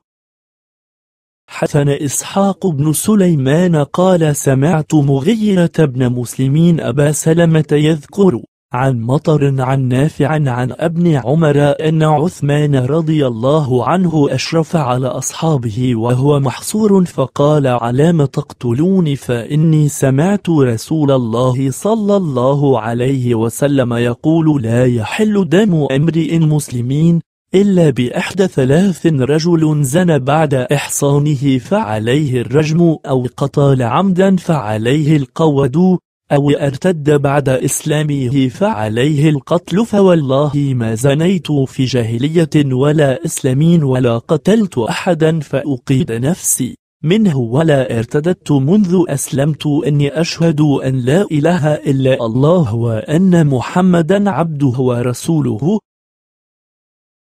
حسن إسحاق بن سليمان قال سمعت مغيرة بن مسلمين أبا سلمة يذكر عن مطر عن نافع عن ابن عمر أن عثمان رضي الله عنه أشرف على أصحابه وهو محصور فقال علام تقتلون فإني سمعت رسول الله صلى الله عليه وسلم يقول لا يحل دم امرئ مسلمين إلا بإحدى ثلاث رجل زن بعد إحصانه فعليه الرجم أو قتل عمدا فعليه القود أو ارتد بعد إسلامه فعليه القتل فوالله ما زنيت في جاهلية ولا إسلامين ولا قتلت أحدا فأقيد نفسي منه ولا ارتدت منذ أسلمت أني أشهد أن لا إله إلا الله وأن محمدا عبده ورسوله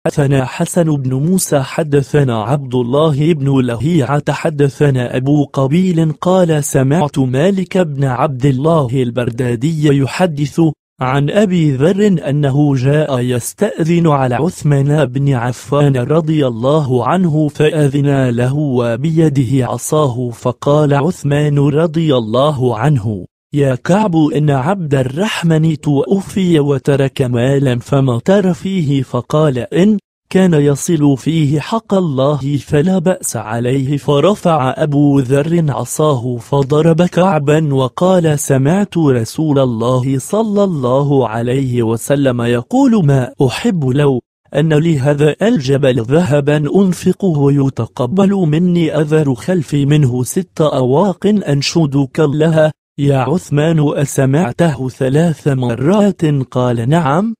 حدثنا حسن بن موسى حدثنا عبد الله بن لهيعة حدثنا أبو قبيل قال سمعت مالك بن عبد الله البردادي يحدث عن أبي ذر أنه جاء يستأذن على عثمان بن عفان رضي الله عنه فأذن له وبيده عصاه فقال عثمان رضي الله عنه يا كعب إن عبد الرحمن توفي وترك مالا فمطر فيه فقال إن كان يصل فيه حق الله فلا بأس عليه فرفع أبو ذر عصاه فضرب كعبا وقال سمعت رسول الله صلى الله عليه وسلم يقول ما أحب لو أن لهذا الجبل ذهبا أنفقه يتقبل مني أذر خلفي منه ست أواق أنشدك لها يا عثمان أسمعته ثلاث مرات قال نعم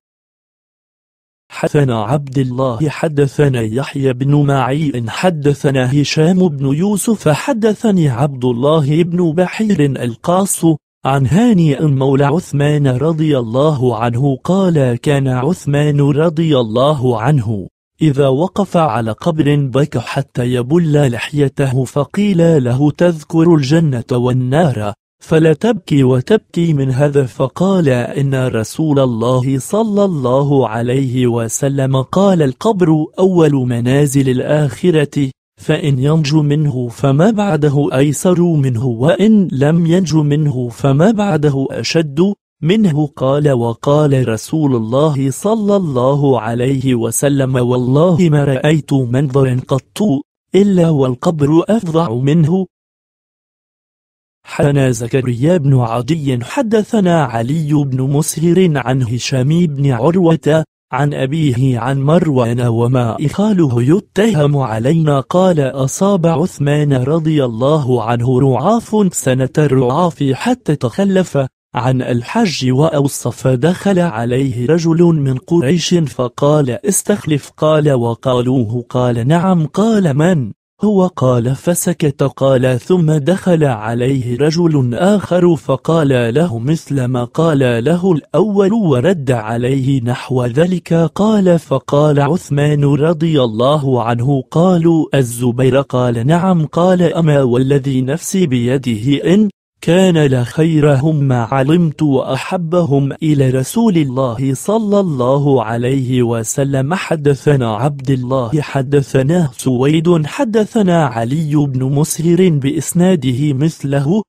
حدثنا عبد الله حدثنا يحيى بن معين حدثنا هشام بن يوسف حدثني عبد الله بن بحير القاص عن هاني مولى عثمان رضي الله عنه قال كان عثمان رضي الله عنه إذا وقف على قبر بكى حتى يبل لحيته فقيل له تذكر الجنة والنار فلا تبكي وتبكي من هذا فقال إن رسول الله صلى الله عليه وسلم قال القبر أول منازل الآخرة فإن ينجو منه فما بعده أيسر منه وإن لم ينجو منه فما بعده أشد منه قال وقال رسول الله صلى الله عليه وسلم والله ما رأيت منظرا قط إلا والقبر أفظع منه حدثنا زكريا بن عدي حدثنا علي بن مسهر عن هشام بن عروة عن أبيه عن مروان وما إخاله يتهم علينا قال أصاب عثمان رضي الله عنه رعاف سنة الرعاف حتى تخلف عن الحج وأوصف دخل عليه رجل من قريش فقال استخلف قال وقالوه قال نعم قال من هو قال فسكت قال ثم دخل عليه رجل آخر فقال له مثل ما قال له الأول ورد عليه نحو ذلك قال فقال عثمان رضي الله عنه قالوا الزبير قال نعم قال أما والذي نفسي بيده إن كان لخيرهم ما علمت وأحبهم إلى رسول الله صلى الله عليه وسلم حدثنا عبد الله حدثنا سويد حدثنا علي بن مسهر بإسناده مثله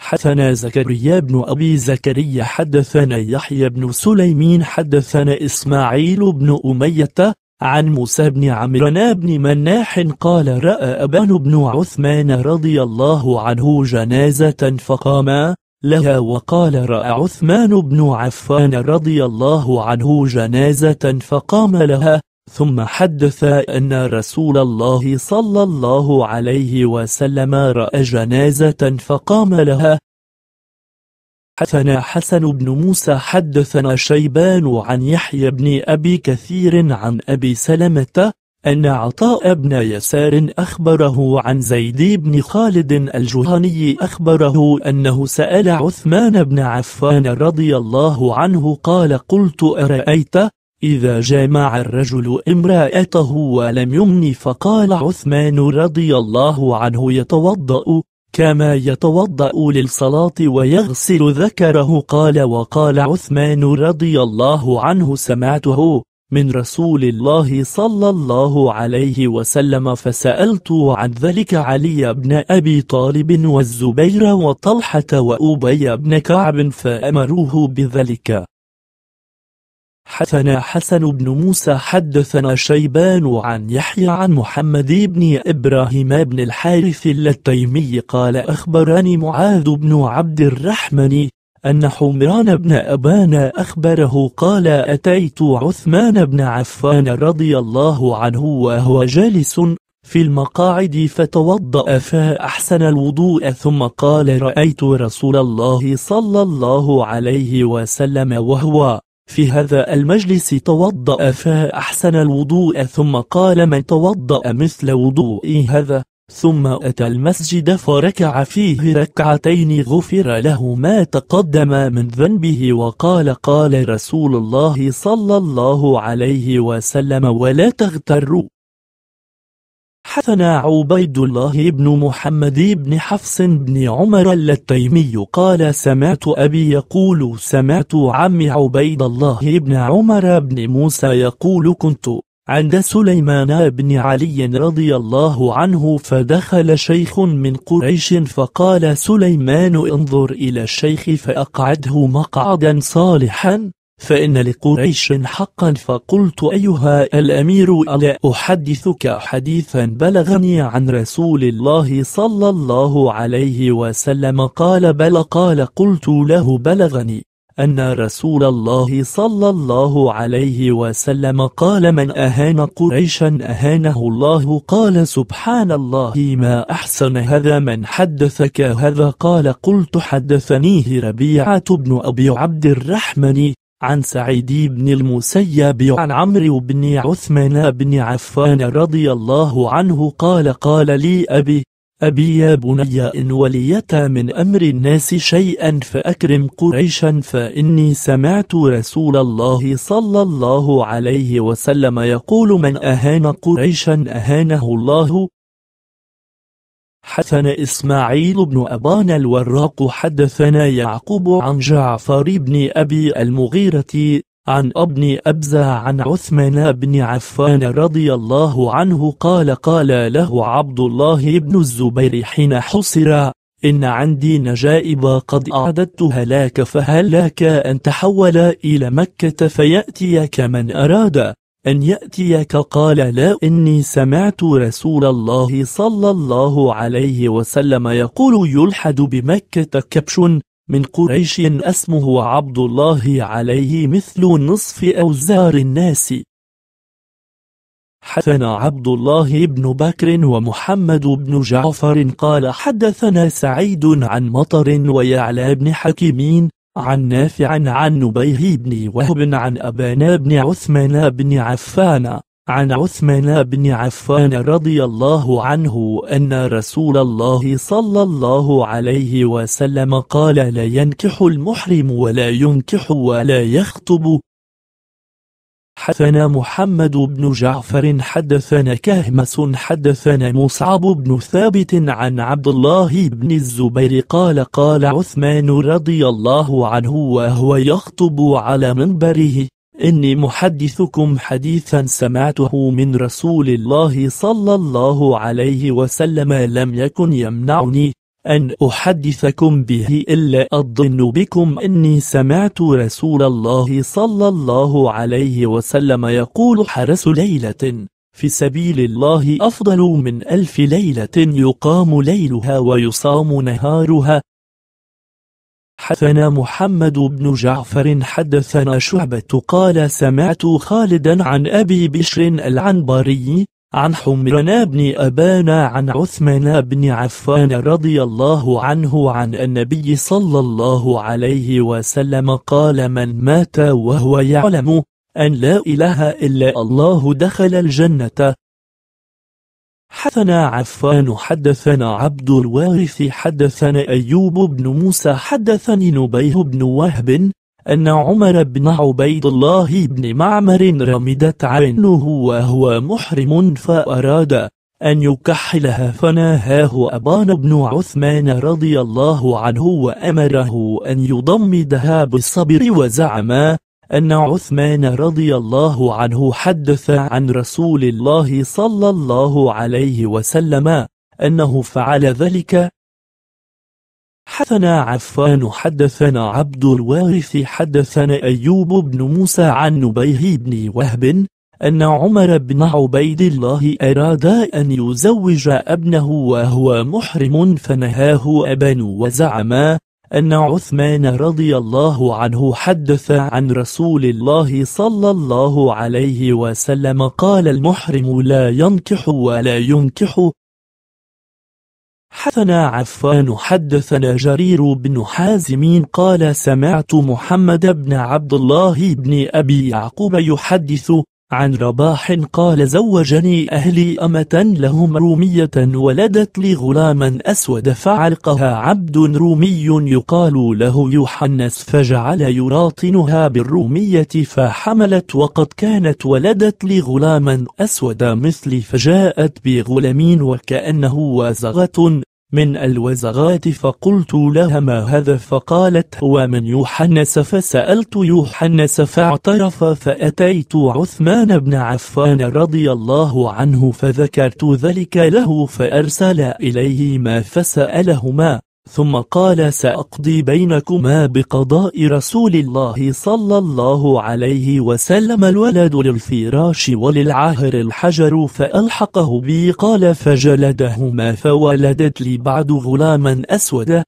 حدثنا زكريا بن أبي زكريا حدثنا يحيى بن سليمين حدثنا إسماعيل بن أمية عن موسى بن عمران بن مناح قال رأى أبان بن عثمان رضي الله عنه جنازة فقام لها وقال رأى عثمان بن عفان رضي الله عنه جنازة فقام لها ثم حدث أن رسول الله صلى الله عليه وسلم رأى جنازة فقام لها حدثنا حسن بن موسى حدثنا شيبان عن يحيى بن أبي كثير عن أبي سلمة أن عطاء بن يسار أخبره عن زيد بن خالد الجهني أخبره أنه سأل عثمان بن عفان رضي الله عنه قال قلت أرأيت إذا جامع الرجل امرأته ولم يمن فقال عثمان رضي الله عنه يتوضأ كما يتوضأ للصلاة ويغسل ذكره قال وقال عثمان رضي الله عنه سمعته من رسول الله صلى الله عليه وسلم فسألت عن ذلك علي بن أبي طالب والزبير وطلحة وأبي بن كعب فأمروه بذلك حدثنا حسن بن موسى حدثنا شيبان عن يحيى عن محمد بن إبراهيم بن الحارث التيمي قال أخبرني معاذ بن عبد الرحمن أن حمران بن أبان أخبره قال أتيت عثمان بن عفان رضي الله عنه وهو جالس في المقاعد فتوضأ فأحسن الوضوء ثم قال رأيت رسول الله صلى الله عليه وسلم وهو في هذا المجلس توضأ فأحسن الوضوء ثم قال من توضأ مثل وضوئي هذا ثم أتى المسجد فركع فيه ركعتين غفر له ما تقدم من ذنبه وقال قال رسول الله صلى الله عليه وسلم ولا تغتروا حثنا عبيد الله بن محمد بن حفص بن عمر اللتيمي قال سمعت أبي يقول سمعت عم عبيد الله بن عمر بن موسى يقول كنت عند سليمان بن علي رضي الله عنه فدخل شيخ من قريش فقال سليمان انظر إلى الشيخ فأقعده مقعدا صالحا فإن لقريش حقا فقلت أيها الأمير ألا أحدثك حديثا بلغني عن رسول الله صلى الله عليه وسلم قال بل قال قلت له بلغني أن رسول الله صلى الله عليه وسلم قال من أهان قريشا أهانه الله قال سبحان الله ما أحسن هذا من حدثك هذا قال قلت حدثنيه ربيعة بن أبي عبد الرحمن عن سعيد بن المسيب عن عمرو بن عثمان بن عفان رضي الله عنه قال قال لي أبي أبي يا بني إن وليت من أمر الناس شيئا فأكرم قريشا فإني سمعت رسول الله صلى الله عليه وسلم يقول من أهان قريشا أهانه الله حدثنا إسماعيل بن أبان الوراق حدثنا يعقوب عن جعفر بن أبي المغيرة عن ابن أبزة عن عثمان بن عفان رضي الله عنه قال قال له عبد الله بن الزبير حين حصر إن عندي نجائب قد أعددتها لك فهل لك أن تحول إلى مكة فيأتيك من أراد أن يأتيك قال لا إني سمعت رسول الله صلى الله عليه وسلم يقول يلحد بمكة كبش من قريش اسمه عبد الله عليه مثل نصف أوزار الناس حدثنا عبد الله بن بكر ومحمد بن جعفر قال حدثنا سعيد عن مطر ويعلى بن حكيمين عن نافع عن نبيه بن وهب عن أبانا بن عثمان بن عفان عن عثمان بن عفان رضي الله عنه أن رسول الله صلى الله عليه وسلم قال لا ينكح المحرم ولا ينكح ولا يخطب حدثنا محمد بن جعفر حدثنا كهمس حدثنا مصعب بن ثابت عن عبد الله بن الزبير قال قال عثمان رضي الله عنه وهو يخطب على منبره إني محدثكم حديثا سمعته من رسول الله صلى الله عليه وسلم لم يكن يمنعني أن أحدثكم به إلا أظن بكم أني سمعت رسول الله صلى الله عليه وسلم يقول حرس ليلة في سبيل الله أفضل من ألف ليلة يقام ليلها ويصام نهارها حدثنا محمد بن جعفر حدثنا شعبة قال سمعت خالدا عن أبي بشر العنبري عن حمران بن أبانا عن عثمان بن عفان رضي الله عنه عن النبي صلى الله عليه وسلم قال من مات وهو يعلم أن لا إله إلا الله دخل الجنة حدثنا عفان حدثنا عبد الوارث حدثنا أيوب بن موسى حدثني نبيه بن وهب أن عمر بن عبيد الله بن معمر رمدت عينه وهو محرم فأراد أن يكحلها فناهاه أبان بن عثمان رضي الله عنه وأمره أن يضمدها بالصبر وزعما أن عثمان رضي الله عنه حدث عن رسول الله صلى الله عليه وسلم أنه فعل ذلك حدثنا عفان حدثنا عبد الوارث حدثنا أيوب بن موسى عن نبيه بن وهب أن عمر بن عبيد الله أراد أن يزوج ابنه وهو محرم فنهاه أبن وزعما أن عثمان رضي الله عنه حدث عن رسول الله صلى الله عليه وسلم قال المحرم لا ينكح ولا ينكح حثنا عفان حدثنا جرير بن حازم قال سمعت محمد بن عبد الله بن أبي يعقوب يحدث عن رباح قال زوجني أهلي أمة لهم رومية ولدت لي غلاما أسود فعلقها عبد رومي يقال له يوحنس فجعل يراطنها بالرومية فحملت وقد كانت ولدت لي غلاما أسود مثلي فجاءت بغلامين وكأنه وازغة من الوزغات فقلت لها ما هذا فقالت هو من يوحنس فسألت يوحنس فاعترف فأتيت عثمان بن عفان رضي الله عنه فذكرت ذلك له فأرسل إليهما فسألهما ثم قال سأقضي بينكما بقضاء رسول الله صلى الله عليه وسلم الولد للفراش وللعاهر الحجر فألحقه بي قال فجلدهما فولدت لي بعد غلاما أسود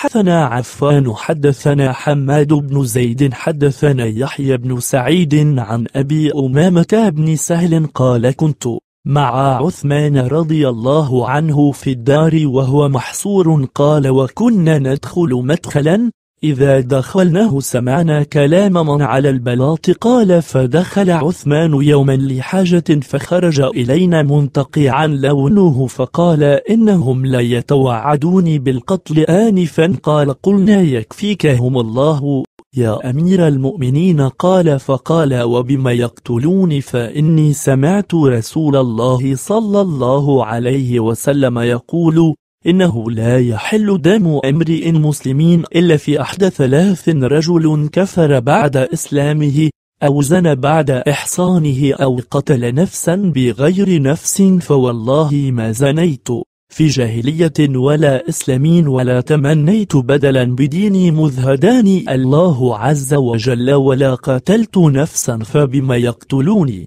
حدثنا عفان حدثنا حماد بن زيد حدثنا يحيى بن سعيد عن أبي أمامة بن سهل قال كنت مع عثمان رضي الله عنه في الدار وهو محصور قال وكنا ندخل مدخلا إذا دخلناه سمعنا كلام من على البلاط قال فدخل عثمان يوما لحاجة فخرج إلينا منتقعا لونه فقال إنهم لا يتوعدون بالقتل آنفا قال قلنا يكفيكهم الله يا أمير المؤمنين قال فقال وبما يقتلون فإني سمعت رسول الله صلى الله عليه وسلم يقول إنه لا يحل دم امرئ مسلمين إلا في أحد ثلاث رجل كفر بعد إسلامه أو زن بعد إحصانه أو قتل نفسا بغير نفس فوالله ما زنيت في جاهلية ولا إسلام ولا تمنيت بدلا بديني مذهداني الله عز وجل ولا قاتلت نفسا فبما يقتلوني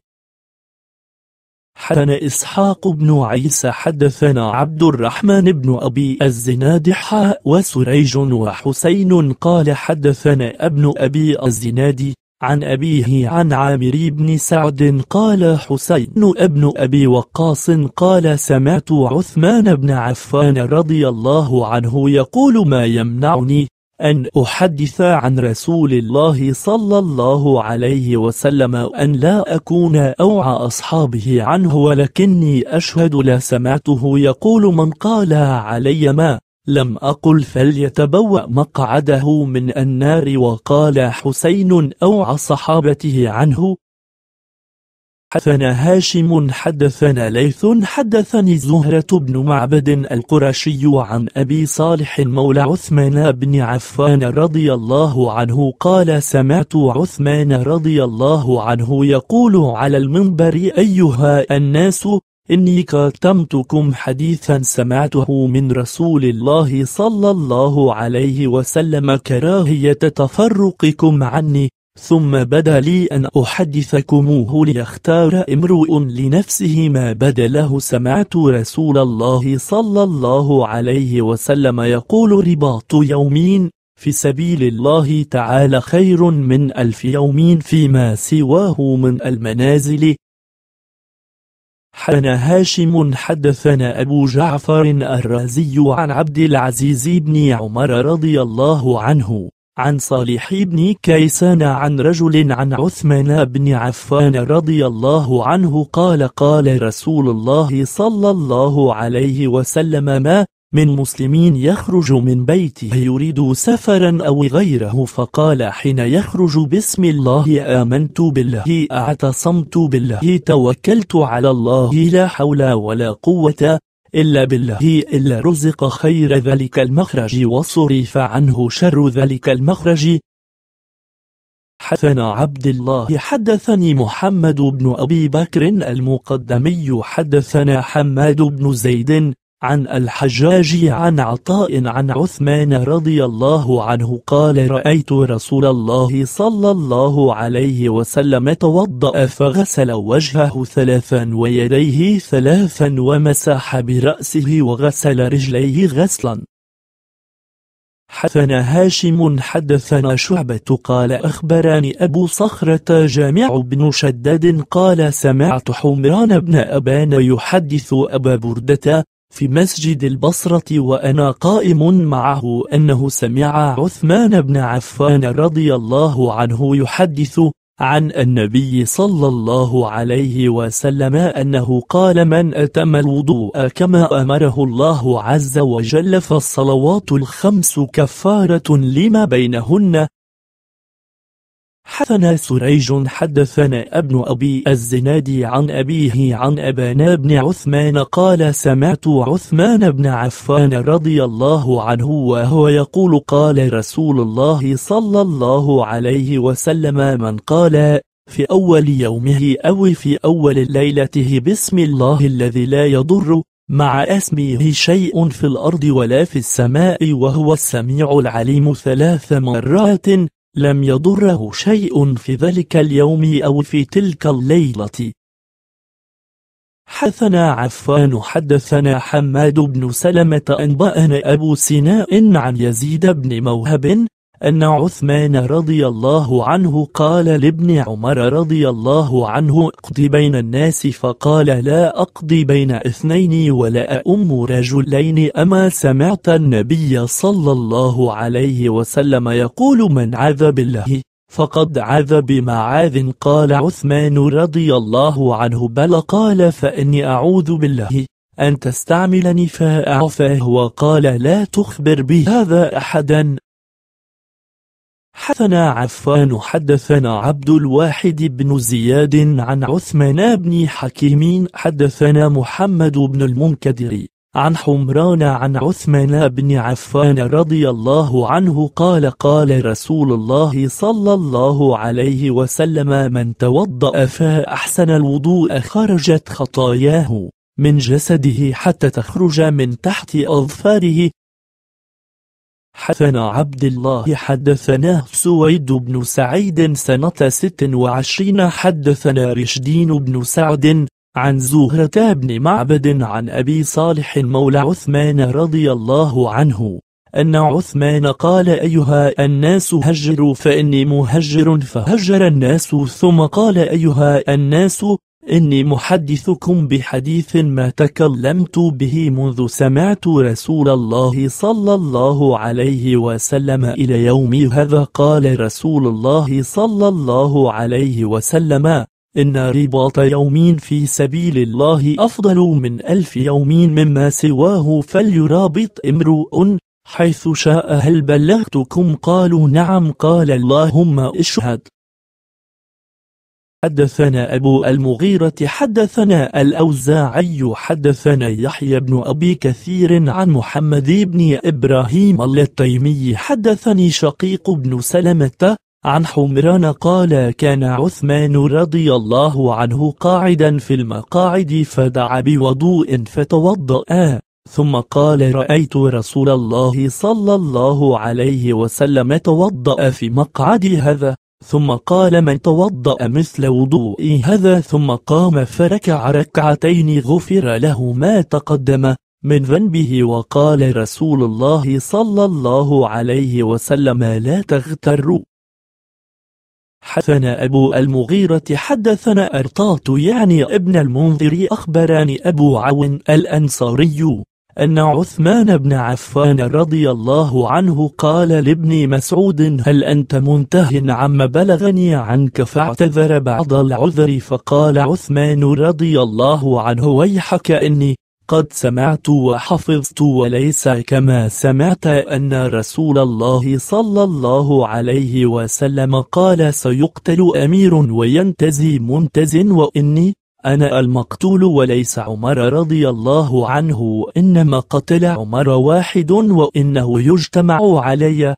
حدثنا إسحاق بن عيسى حدثنا عبد الرحمن بن أبي الزناد حاء وسريج وحسين قال حدثنا ابن أبي الزناد عن أبيه عن عامر بن سعد قال حسين ابن أبي وقاص قال سمعت عثمان بن عفان رضي الله عنه يقول ما يمنعني أن أحدث عن رسول الله صلى الله عليه وسلم أن لا أكون أوعى أصحابه عنه ولكني أشهد لا سمعته يقول من قال علي ما لم أقل فليتبوأ مقعده من النار وقال حسين أوعى صحابته عنه حدثنا هاشم حدثنا ليث حدثني زهرة بن معبد القرشي عن أبي صالح مولى عثمان بن عفان رضي الله عنه قال سمعت عثمان رضي الله عنه يقول على المنبر أيها الناس إني كتمتكم حديثا سمعته من رسول الله صلى الله عليه وسلم كراهية تفرقكم عني ثم بدا لي أن أحدثكموه ليختار امرؤ لنفسه ما بدا له سمعت رسول الله صلى الله عليه وسلم يقول رباط يومين في سبيل الله تعالى خير من ألف يومين فيما سواه من المنازل حدثنا هاشم حدثنا أبو جعفر الرازي عن عبد العزيز بن عمر رضي الله عنه عن صالح بن كيسان عن رجل عن عثمان بن عفان رضي الله عنه قال قال رسول الله صلى الله عليه وسلم ما من مسلمين يخرج من بيته يريد سفرا أو غيره فقال حين يخرج بسم الله آمنت بالله أعتصمت بالله توكلت على الله لا حول ولا قوة إلا بالله إلا رزق خير ذلك المخرج وصرف عنه شر ذلك المخرج حدثنا عبد الله حدثني محمد بن أبي بكر المقدمي حدثنا حماد بن زيد عن الحجاج عن عطاء عن عثمان رضي الله عنه قال رأيت رسول الله صلى الله عليه وسلم توضأ فغسل وجهه ثلاثا ويديه ثلاثا ومسح برأسه وغسل رجليه غسلا حدثنا هاشم حدثنا شعبة قال أخبرني أبو صخرة جامع بن شداد قال سمعت حمران بن أبان يحدث أبا بردة في مسجد البصرة وأنا قائم معه أنه سمع عثمان بن عفان رضي الله عنه يحدث عن النبي صلى الله عليه وسلم أنه قال من أتم الوضوء كما أمره الله عز وجل فالصلوات الخمس كفارة لما بينهن حدثنا سريج حدثنا ابن أبي الزناد عن أبيه عن أبانا بن عثمان قال سمعت عثمان بن عفان رضي الله عنه وهو يقول قال رسول الله صلى الله عليه وسلم من قال في أول يومه أو في أول ليلته بسم الله الذي لا يضر مع اسمه شيء في الأرض ولا في السماء وهو السميع العليم ثلاث مرات لم يضره شيء في ذلك اليوم أو في تلك الليلة حثنا عفان حدثنا حماد بن سلمة أنبأنا أبو سناء عن يزيد بن موهب أن عثمان رضي الله عنه قال لابن عمر رضي الله عنه اقضي بين الناس فقال لا أقضي بين اثنين ولا أم رجلين أما سمعت النبي صلى الله عليه وسلم يقول من عذب الله فقد عذب معاذ قال عثمان رضي الله عنه بل قال فإني أعوذ بالله أن تستعملني فأعفاه وقال لا تخبر بهذا أحدا حدثنا عفان حدثنا عبد الواحد بن زياد عن عثمان بن حكيم حدثنا محمد بن المنكدر عن حمران عن عثمان بن عفان رضي الله عنه قال قال رسول الله صلى الله عليه وسلم من توضأ فأحسن الوضوء خرجت خطاياه من جسده حتى تخرج من تحت أظفاره حدثنا عبد الله حدثنا سويد بن سعيد سنة 26 حدثنا رشدين بن سعد عن زهرة بن معبد عن أبي صالح مولى عثمان رضي الله عنه أن عثمان قال أيها الناس هجروا فإني مهجر فهجر الناس ثم قال أيها الناس إني محدثكم بحديث ما تكلمت به منذ سمعت رسول الله صلى الله عليه وسلم إلى يوم هذا قال رسول الله صلى الله عليه وسلم إن رباط يومين في سبيل الله أفضل من ألف يومين مما سواه فليرابط امرؤ حيث شاء هل بلغتكم قالوا نعم قال اللهم اشهد حدثنا أبو المغيرة حدثنا الأوزاعي حدثنا يحيى بن أبي كثير عن محمد بن إبراهيم التيمي حدثني شقيق بن سلمة عن حمران قال كان عثمان رضي الله عنه قاعدا في المقاعد فدعا بوضوء فتوضأ ثم قال رأيت رسول الله صلى الله عليه وسلم توضأ في مقعد هذا ثم قال من توضأ مثل وضوئي هذا ثم قام فركع ركعتين غفر له ما تقدم من ذنبه وقال رسول الله صلى الله عليه وسلم لا تغتروا حدثنا أبو المغيرة حدثنا أرطات يعني ابن المنذر أخبرني أبو عون الأنصاري أن عثمان بن عفان رضي الله عنه قال لابن مسعود هل أنت منته عما بلغني عنك فاعتذر بعض العذر فقال عثمان رضي الله عنه ويحك إني قد سمعت وحفظت وليس كما سمعت أن رسول الله صلى الله عليه وسلم قال سيقتل أمير وينتزي منتز وإني أنا المقتول وليس عمر رضي الله عنه إنما قتل عمر واحد وإنه يجتمع علي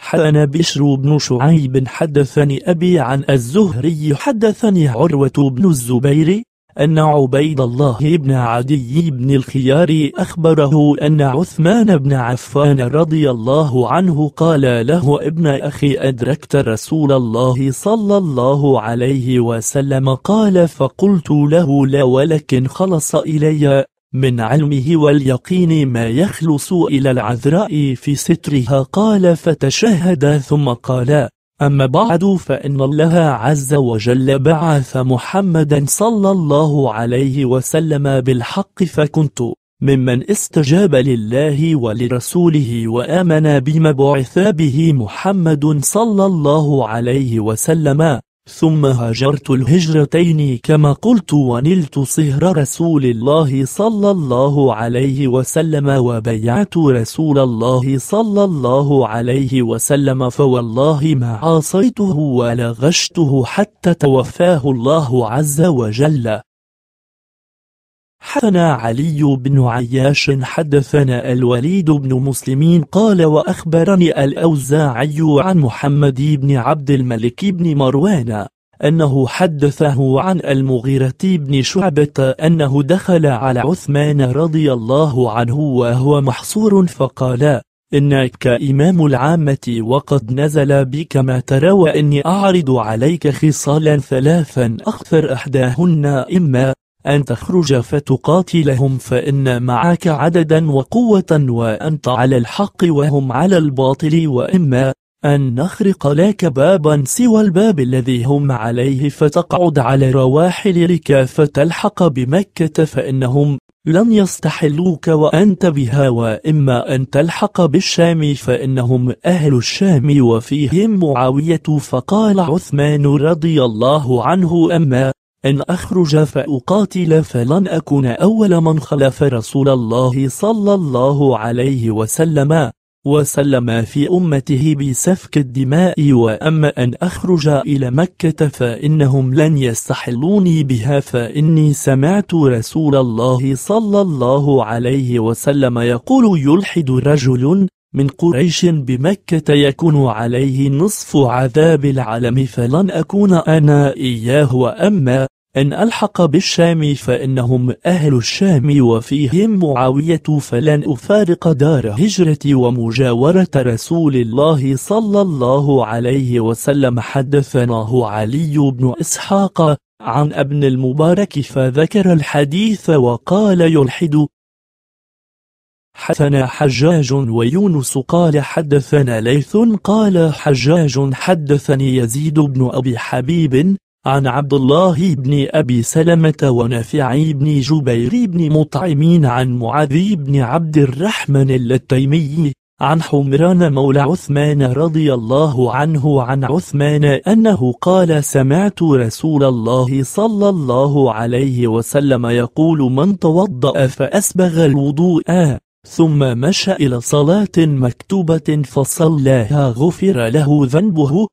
حان بشر بن شعيب حدثني أبي عن الزهري حدثني عروة بن الزبير أن عبيد الله بن عدي بن الخيار أخبره أن عثمان بن عفان رضي الله عنه قال له ابن أخي أدركت رسول الله صلى الله عليه وسلم قال فقلت له لا ولكن خلص إلي من علمه واليقين ما يخلص إلى العذراء في سترها قال فتشهد ثم قال أما بعد فإن الله عز وجل بعث محمدا صلى الله عليه وسلم بالحق فكنت ممن استجاب لله ولرسوله وآمن بما بعث به محمد صلى الله عليه وسلم ثم هاجرت الهجرتين كما قلت ونلت صهر رسول الله صلى الله عليه وسلم وبيعت رسول الله صلى الله عليه وسلم فوالله ما عاصيته ولا غشته حتى توفاه الله عز وجل حدثنا علي بن عياش حدثنا الوليد بن مسلمين قال وأخبرني الأوزاعي عن محمد بن عبد الملك بن مروان أنه حدثه عن المغيرة بن شعبة أنه دخل على عثمان رضي الله عنه وهو محصور فقال إنك إمام العامة وقد نزل بك ما ترى وإني أعرض عليك خصالا ثلاثا أخفر أحداهن إما أن تخرج فتقاتلهم فإن معك عددا وقوة وأنت على الحق وهم على الباطل وإما أن نخرق لك بابا سوى الباب الذي هم عليه فتقعد على رواحلك فتلحق بمكة فإنهم لن يستحلوك وأنت بها وإما أن تلحق بالشام فإنهم أهل الشام وفيهم معاوية فقال عثمان رضي الله عنه أما أن أخرج فأقاتل فلن أكون أول من خلف رسول الله صلى الله عليه وسلم وسلم في أمته بسفك الدماء وأما أن أخرج إلى مكة فإنهم لن يستحلوني بها فإني سمعت رسول الله صلى الله عليه وسلم يقول يلحد رجل من قريش بمكة يكون عليه نصف عذاب العالم فلن أكون أنا إياه وأما أن ألحق بالشام فإنهم أهل الشام وفيهم معاوية فلن أفارق دار هجرتي ومجاورة رسول الله صلى الله عليه وسلم حدثناه علي بن إسحاق عن ابن المبارك فذكر الحديث وقال يلحد حدثنا حجاج ويونس قال حدثنا ليث قال حجاج حدثني يزيد بن أبي حبيب عن عبد الله بن أبي سلمة ونافع بن جبير بن مطعمين عن معاذ بن عبد الرحمن التيمي عن حمران مولى عثمان رضي الله عنه عن عثمان أنه قال سمعت رسول الله صلى الله عليه وسلم يقول من توضأ فأسبغ الوضوء ثم مشى إلى صلاة مكتوبة فصلاها غفر له ذنبه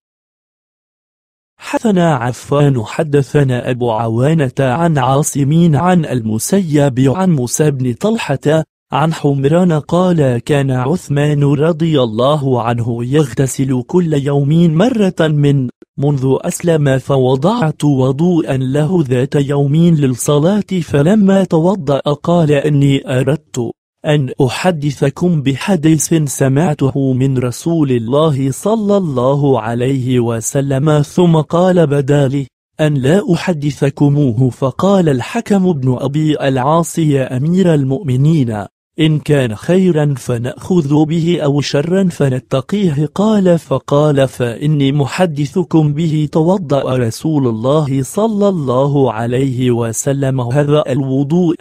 حدثنا عفان حدثنا أبو عوانة عن عاصمين عن المسيب عن موسى بن طلحة عن حمران قال كان عثمان رضي الله عنه يغتسل كل يوم مرة من منذ أسلم فوضعت وضوءا له ذات يوم للصلاة فلما توضأ قال إني أردت أن أحدثكم بحديث سمعته من رسول الله صلى الله عليه وسلم ثم قال بدالي أن لا أحدثكموه فقال الحكم بن أبي العاص يا أمير المؤمنين إن كان خيرا فنأخذ به أو شرا فنتقيه قال فقال فإني محدثكم به توضأ رسول الله صلى الله عليه وسلم هذا الوضوء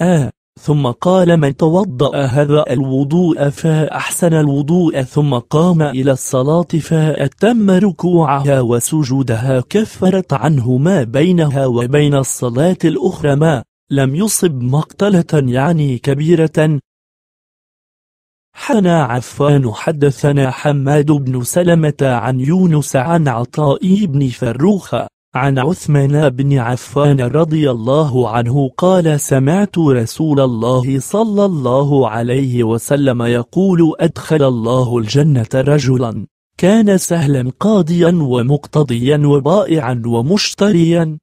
ثم قال من توضأ هذا الوضوء فأحسن الوضوء ثم قام إلى الصلاة فأتم ركوعها وسجودها كفرت عنه ما بينها وبين الصلاة الأخرى ما لم يصب مقتلة يعني كبيرة حنا عفان حدثنا حماد بن سلمة عن يونس عن عطاء بن فروخ عن عثمان بن عفان رضي الله عنه قال سمعت رسول الله صلى الله عليه وسلم يقول أدخل الله الجنة رجلا كان سهلا قاضيا ومقتضيا وبائعا ومشتريا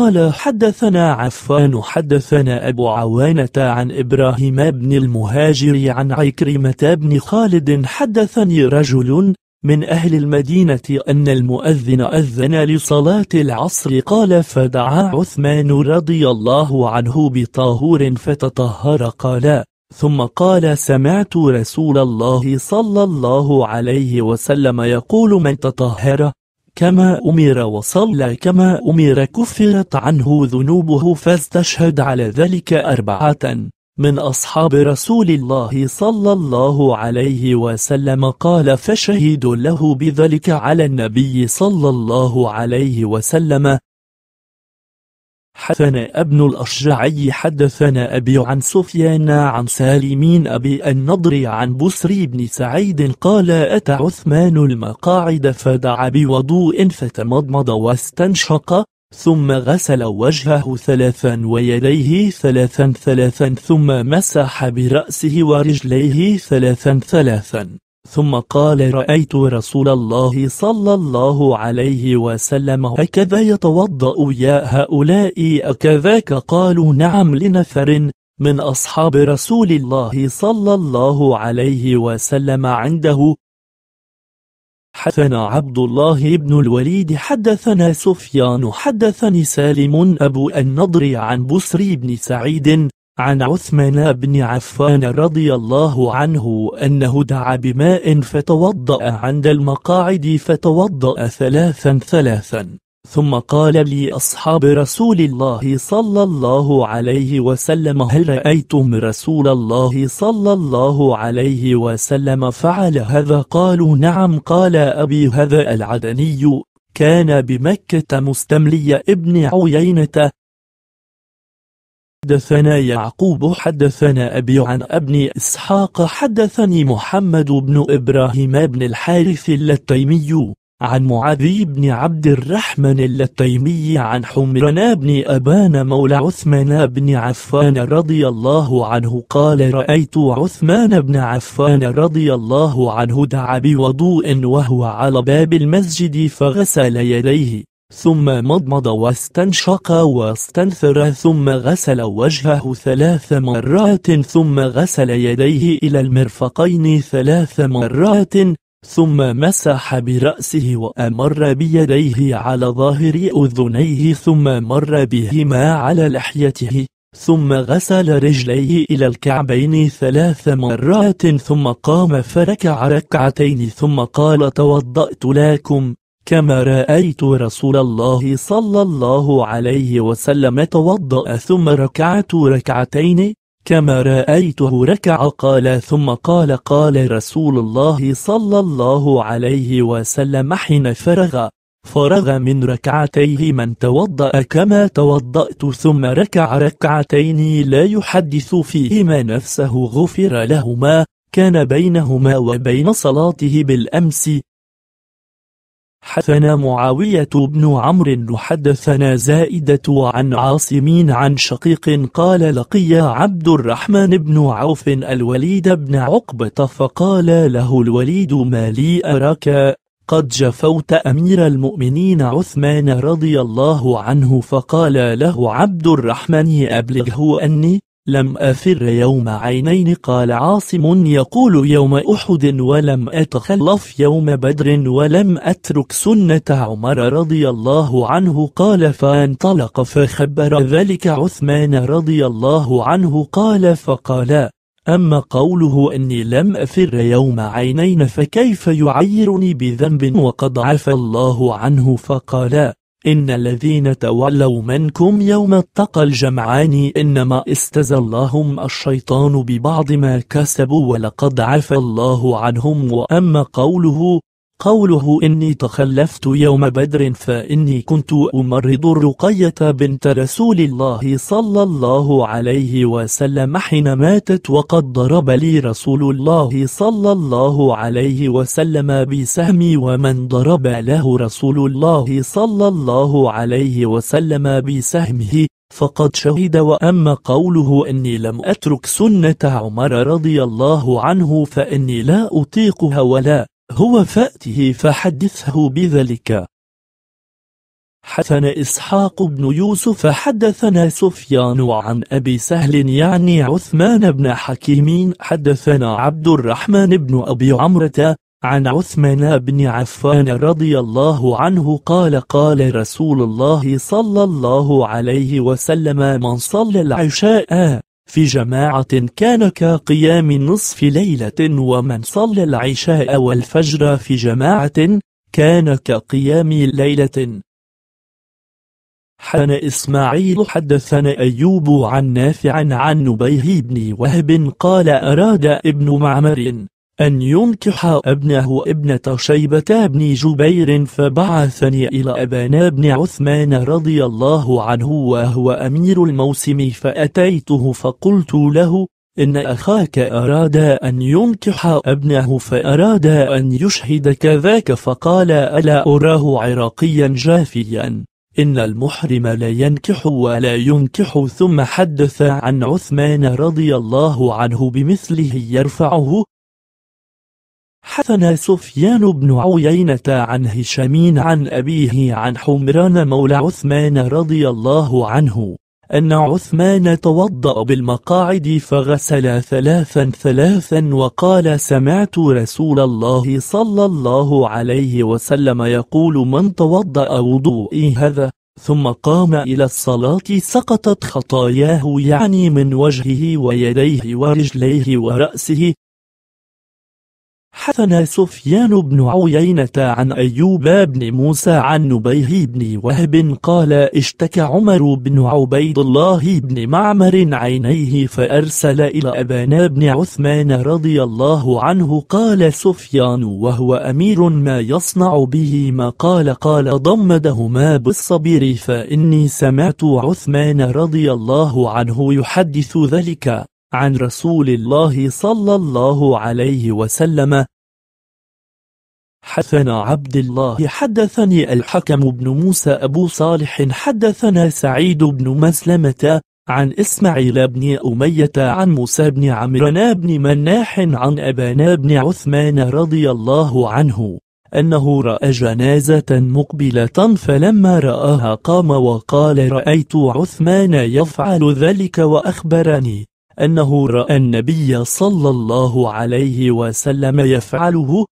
قال حدثنا عفان حدثنا أبو عوانة عن إبراهيم بن المهاجر عن عكرمة بن خالد حدثني رجل من أهل المدينة أن المؤذن أذن لصلاة العصر قال فدعا عثمان رضي الله عنه بطاهور فتطهر قال ثم قال سمعت رسول الله صلى الله عليه وسلم يقول من تطهر كما أمر وصلى كما أمر كفرت عنه ذنوبه فاستشهد على ذلك أربعة من أصحاب رسول الله صلى الله عليه وسلم قال فشهدوا له بذلك على النبي صلى الله عليه وسلم حدثنا ابن الأشجعي حدثنا أبي عن سفيان عن سالمين أبي النضر عن بسري بن سعيد قال أتى عثمان المقاعد فدعا بوضوء فتمضمض واستنشق ثم غسل وجهه ثلاثا ويديه ثلاثا ثلاثا ثم مسح برأسه ورجليه ثلاثا ثلاثا ثم قال رأيت رسول الله صلى الله عليه وسلم هكذا يتوضأ يا هؤلاء أكذاك قالوا نعم لنفر من أصحاب رسول الله صلى الله عليه وسلم عنده حدثنا عبد الله بن الوليد حدثنا سفيان حدثني سالم أبو النضر عن بسري بن سعيد عن عثمان بن عفان رضي الله عنه أنه دعا بماء فتوضأ عند المقاعد فتوضأ ثلاثا ثلاثا ثم قال لي أصحاب رسول الله صلى الله عليه وسلم هل رأيتم رسول الله صلى الله عليه وسلم فعل هذا قالوا نعم قال أبي هذا العدني كان بمكة مستملي ابن عيينة حدثنا يعقوب حدثنا أبي عن ابن إسحاق حدثني محمد بن إبراهيم بن الحارث اللتيمي عن معاذ بن عبد الرحمن التيمي عن حمران بن أبان مولى عثمان بن عفان رضي الله عنه قال رأيت عثمان بن عفان رضي الله عنه دعا بوضوء وهو على باب المسجد فغسل يديه ثم مضمض واستنشق واستنثر ثم غسل وجهه ثلاث مرات ثم غسل يديه إلى المرفقين ثلاث مرات ثم مسح برأسه وأمر بيديه على ظاهر أذنيه ثم مر بهما على لحيته ثم غسل رجليه إلى الكعبين ثلاث مرات ثم قام فركع ركعتين ثم قال توضأت لكم كما رأيت رسول الله صلى الله عليه وسلم توضأ ثم ركعت ركعتين كما رأيته ركع قال ثم قال قال رسول الله صلى الله عليه وسلم حين فرغ فرغ من ركعتيه من توضأ كما توضأت ثم ركع ركعتين لا يحدث فيهما نفسه غفر لهما كان بينهما وبين صلاته بالأمس حدثنا معاوية بن عمرو حدثنا زائدة عن عاصمين عن شقيق قال لقي عبد الرحمن بن عوف الوليد بن عقبة فقال له الوليد ما لي أراك قد جفوت أمير المؤمنين عثمان رضي الله عنه فقال له عبد الرحمن أبلغه أني لم أفر يوم عينين قال عاصم يقول يوم أحد ولم أتخلف يوم بدر ولم أترك سنة عمر رضي الله عنه قال فانطلق فخبر ذلك عثمان رضي الله عنه قال فقال أما قوله أني لم أفر يوم عينين فكيف يعيرني بذنب وقد عفى الله عنه فقال إن الذين تولوا منكم يوم التقى الجمعان إنما استزلهم الشيطان ببعض ما كسبوا ولقد عفى الله عنهم وأما قوله قوله إني تخلفت يوم بدر فإني كنت أمرض رقية بنت رسول الله صلى الله عليه وسلم حين ماتت وقد ضرب لي رسول الله صلى الله عليه وسلم بسهمي ومن ضرب له رسول الله صلى الله عليه وسلم بسهمه فقد شهد وأما قوله إني لم أترك سنة عمر رضي الله عنه فإني لا أطيقها ولا هو فأته فحدثه بذلك حدثنا إسحاق بن يوسف حدثنا سفيان عن أبي سهل يعني عثمان بن حكيم حدثنا عبد الرحمن بن أبي عمرة عن عثمان بن عفان رضي الله عنه قال قال رسول الله صلى الله عليه وسلم من صلى العشاء في جماعة كان كقيام نصف ليلة ومن صلى العشاء والفجر في جماعة كان كقيام ليلة حان إسماعيل حدثنا أيوب عن نافع عن نبيه بن وهب قال أراد ابن معمر أن ينكح ابنه ابنة شيبة بن جبير فبعثني إلى أبانا بن عثمان رضي الله عنه وهو أمير الموسم فأتيته فقلت له إن أخاك أراد أن ينكح ابنه فأراد أن يشهد كذاك فقال ألا أراه عراقيا جافيا إن المحرم لا ينكح ولا ينكح ثم حدث عن عثمان رضي الله عنه بمثله يرفعه حثنا سفيان بن عيينة عن هشام عن أبيه عن حمران مولى عثمان رضي الله عنه أن عثمان توضأ بالمقاعد فغسل ثلاثا ثلاثا وقال سمعت رسول الله صلى الله عليه وسلم يقول من توضأ وضوئي هذا ثم قام إلى الصلاة سقطت خطاياه يعني من وجهه ويديه ورجليه ورأسه حثنا سفيان بن عيينة عن أيوب بن موسى عن نبيه بن وهب قال اشتكى عمر بن عبيد الله بن معمر عينيه فأرسل إلى أبانا بن عثمان رضي الله عنه قال سفيان وهو أمير ما يصنع به ما قال قال ضمدهما بالصبر فإني سمعت عثمان رضي الله عنه يحدث ذلك عن رسول الله صلى الله عليه وسلم حدثنا عبد الله حدثني الحكم بن موسى أبو صالح حدثنا سعيد بن مسلمة عن إسماعيل بن أمية عن موسى بن عمران بن مناح عن أبانا بن عثمان رضي الله عنه أنه رأى جنازة مقبلة فلما رآها قام وقال رأيت عثمان يفعل ذلك وأخبرني أنه رأى النبي صلى الله عليه وسلم يفعله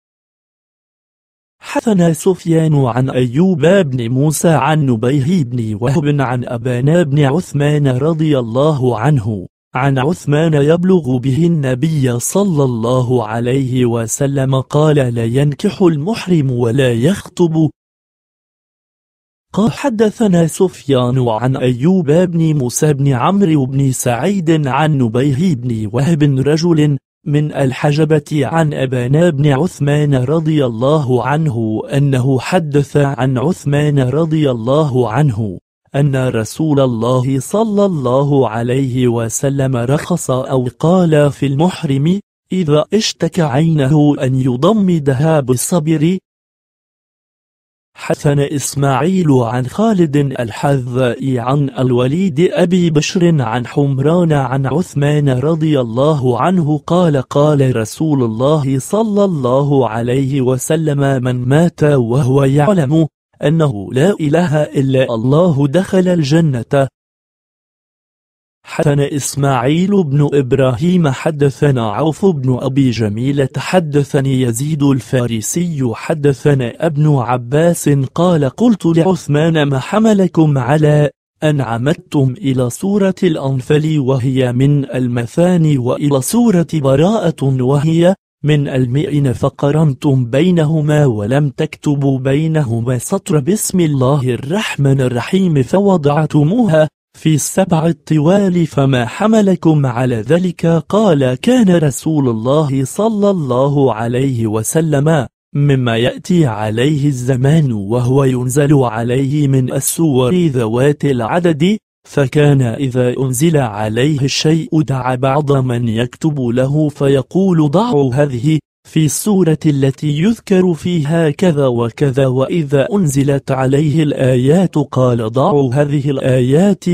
حثنا سفيان عن أيوب بن موسى عن نبيه بن وهب عن أبانا بن عثمان رضي الله عنه عن عثمان يبلغ به النبي صلى الله عليه وسلم قال لا ينكح المحرم ولا يخطب قال حدثنا سفيان عن أيوب بن موسى بن عمرو بن سعيد عن نبيه بن وهب رجل من الحجبة عن أبانا بن عثمان رضي الله عنه أنه حدث عن عثمان رضي الله عنه أن رسول الله صلى الله عليه وسلم رخص أو قال في المحرم إذا اشتكى عينه أن يضمدها بالصبر حسن إسماعيل عن خالد الحذائي عن الوليد أبي بشر عن حمران عن عثمان رضي الله عنه قال قال رسول الله صلى الله عليه وسلم من مات وهو يعلم أنه لا إله إلا الله دخل الجنة حدثنا إسماعيل بن إبراهيم حدثنا عوف بن أبي جميلة حدثني يزيد الفارسي حدثنا ابن عباس قال قلت لعثمان ما حملكم على أن عمدتم إلى سورة الأنفل وهي من المثاني وإلى سورة براءة وهي من المئن فقرنتم بينهما ولم تكتبوا بينهما سطر بسم الله الرحمن الرحيم فوضعتموها في السبع الطوال فما حملكم على ذلك قال كان رسول الله صلى الله عليه وسلم مما يأتي عليه الزمان وهو ينزل عليه من السور ذوات العدد فكان إذا أنزل عليه الشيء دعا بعض من يكتب له فيقول ضعوا هذه في السورة التي يذكر فيها كذا وكذا وإذا أنزلت عليه الآيات قال ضعوا هذه الآيات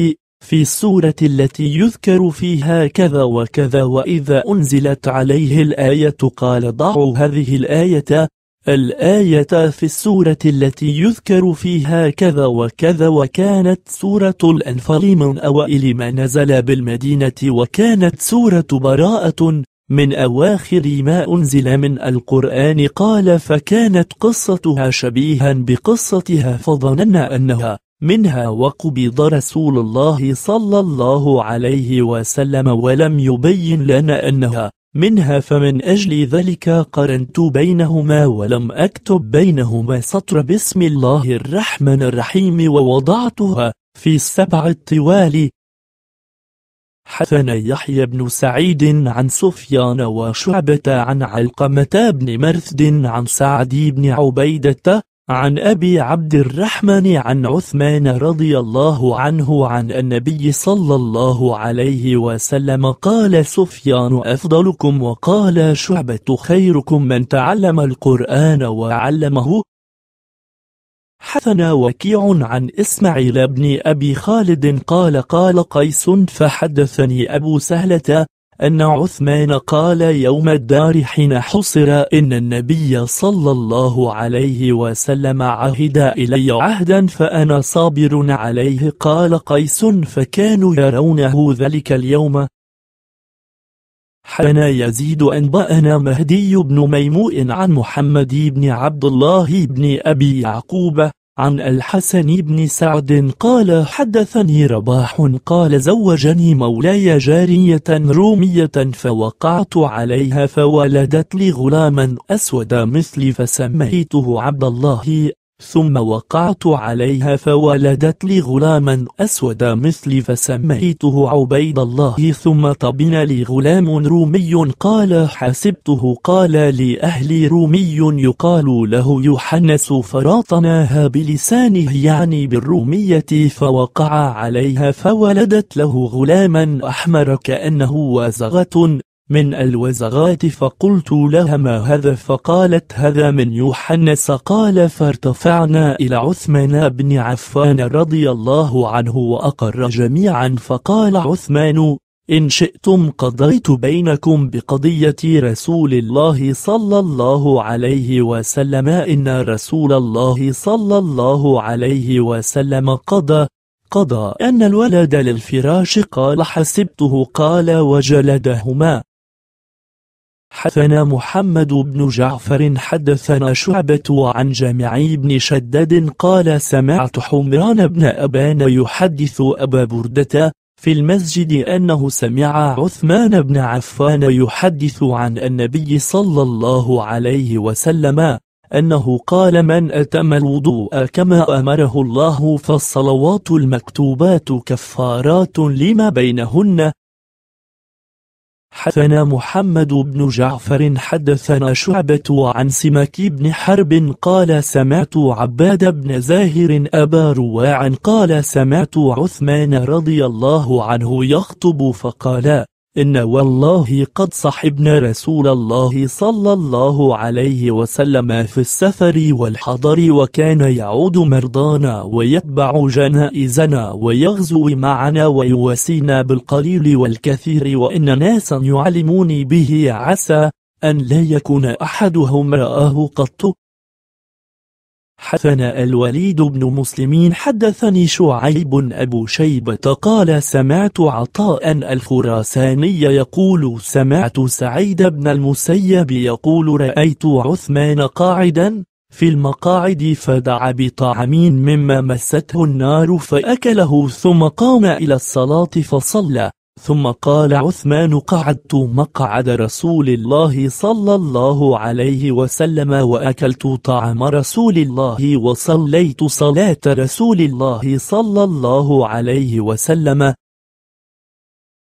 في السورة التي يذكر فيها كذا وكذا وإذا أنزلت عليه الآية قال ضعوا هذه الآية الآية في السورة التي يذكر فيها كذا وكذا وكانت سورة الأنفال من أوائل ما نزل بالمدينة وكانت سورة براءة من أواخر ما أنزل من القرآن قال فكانت قصتها شبيها بقصتها فظننا أنها منها وقبض رسول الله صلى الله عليه وسلم ولم يبين لنا أنها منها فمن أجل ذلك قرنت بينهما ولم أكتب بينهما سطر بسم الله الرحمن الرحيم ووضعتها في السبع الطوال حثنا يحيى بن سعيد عن سفيان وشعبة عن علقمة بن مرثد عن سعد بن عبيدة عن أبي عبد الرحمن عن عثمان رضي الله عنه عن النبي صلى الله عليه وسلم قال سفيان أفضلكم وقال شعبة خيركم من تعلم القرآن وعلمه حثنا وكيع عن إسماعيل بن أبي خالد قال قال قيس فحدثني أبو سهلة أن عثمان قال يوم الدار حين حصر إن النبي صلى الله عليه وسلم عهد إلي عهدا فأنا صابر عليه قال قيس فكانوا يرونه ذلك اليوم حنا يزيد أنبأنا مهدي بن ميموء عن محمد بن عبد الله بن أبي يعقوب عن الحسن بن سعد قال حدثني رباح قال زوجني مولاي جارية رومية فوقعت عليها فولدت لي غلاما أسود مثلي فسميته عبد الله ثم وقعت عليها فولدت لي غلاما أسود مثلي فسميته عبيد الله ثم طبن لي غلام رومي قال حسبته قال لي أهلي رومي يقال له يحنس فراطناها بلسانه يعني بالرومية فوقع عليها فولدت له غلاما أحمر كأنه وزغة من الوزغات فقلت لها ما هذا فقالت هذا من يوحنس قال فارتفعنا إلى عثمان بن عفان رضي الله عنه وأقر جميعا فقال عثمان إن شئتم قضيت بينكم بقضية رسول الله صلى الله عليه وسلم إن رسول الله صلى الله عليه وسلم قضى قضى أن الولد للفراش قال حسبته قال وجلدهما حدثنا محمد بن جعفر حدثنا شعبة عن جامعي بن شداد قال سمعت حمران بن أبان يحدث أبا بردة في المسجد أنه سمع عثمان بن عفان يحدث عن النبي صلى الله عليه وسلم أنه قال من أتم الوضوء كما أمره الله فالصلوات المكتوبات كفارات لما بينهن حدثنا محمد بن جعفر حدثنا شعبة عن سمك بن حرب قال سمعت عباد بن زاهر أبا رواع قال سمعت عثمان رضي الله عنه يخطب فقال إن والله قد صحبنا رسول الله صلى الله عليه وسلم في السفر والحضر وكان يعود مرضانا ويتبع جنائزنا ويغزو معنا ويواسينا بالقليل والكثير وإن ناسا يعلموني به عسى أن لا يكون أحدهم رآه قط حدثنا الوليد بن مسلمين حدثني شعيب أبو شيبة قال سمعت عطاء الخراساني يقول سمعت سعيد بن المسيب يقول رأيت عثمان قاعدا في المقاعد فدعا بطعمين مما مسته النار فأكله ثم قام إلى الصلاة فصلى ثم قال عثمان قعدت مقعد رسول الله صلى الله عليه وسلم وأكلت طعام رسول الله وصليت صلاة رسول الله صلى الله عليه وسلم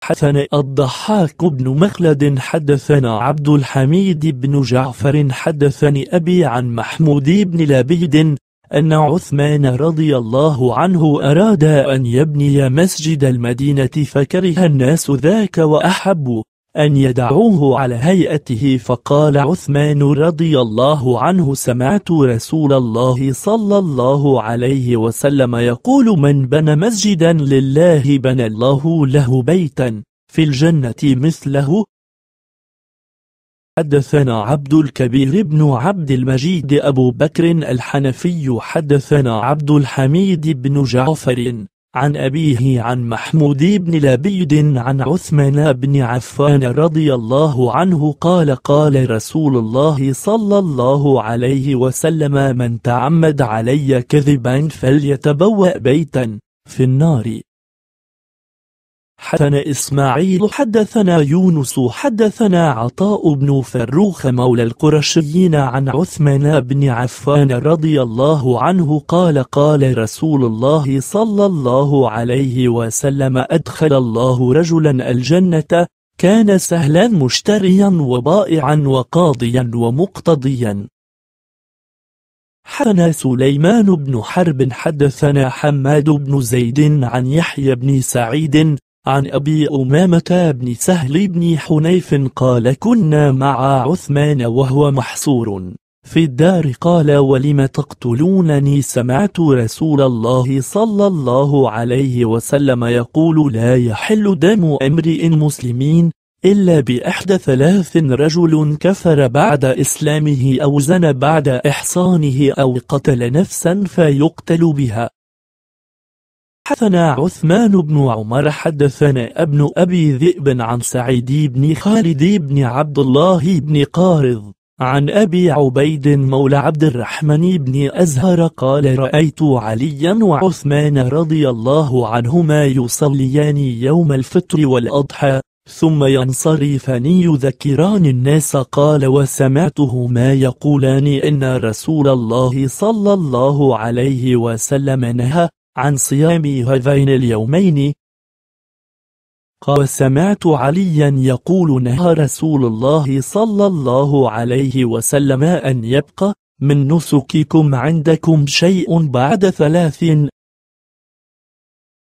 حدثنا الضحاك بن مخلد حدثنا عبد الحميد بن جعفر حدثني أبي عن محمود بن لبيد أن عثمان رضي الله عنه أراد أن يبني مسجد المدينة فكره الناس ذاك وأحبوا أن يدعوه على هيئته فقال عثمان رضي الله عنه سمعت رسول الله صلى الله عليه وسلم يقول من بنى مسجدا لله بنى الله له بيتا في الجنة مثله حدثنا عبد الكبير بن عبد المجيد أبو بكر الحنفي حدثنا عبد الحميد بن جعفر عن أبيه عن محمود بن لبيد عن عثمان بن عفان رضي الله عنه قال قال رسول الله صلى الله عليه وسلم من تعمد علي كذبا فليتبوأ بيتا في النار حدثنا إسماعيل حدثنا يونس حدثنا عطاء بن فروخ مولى القرشيين عن عثمان بن عفان رضي الله عنه قال قال رسول الله صلى الله عليه وسلم أدخل الله رجلا الجنة كان سهلا مشتريا وبائعا وقاضيا ومقتضيا حدثنا سليمان بن حرب حدثنا حماد بن زيد عن يحيى بن سعيد عن أبي أمامة بن سهل بن حنيف قال كنا مع عثمان وهو محصور في الدار قال ولم تقتلونني سمعت رسول الله صلى الله عليه وسلم يقول لا يحل دم امرئ مسلمين إلا بإحدى ثلاث رجل كفر بعد إسلامه أو زن بعد إحصانه أو قتل نفسا فيقتل بها حدثنا عثمان بن عمر حدثنا ابن أبي ذئب عن سعيد بن خالد بن عبد الله بن قارض عن أبي عبيد مولى عبد الرحمن بن أزهر قال رأيت عليا وعثمان رضي الله عنهما يصليان يوم الفطر والأضحى ثم ينصرفان يذكران الناس قال وسمعتهما يقولان إن رسول الله صلى الله عليه وسلم نهى عن صيام هذين اليومين قال سمعت عليا يقول نهى رسول الله صلى الله عليه وسلم أن يبقى من نسككم عندكم شيء بعد ثلاث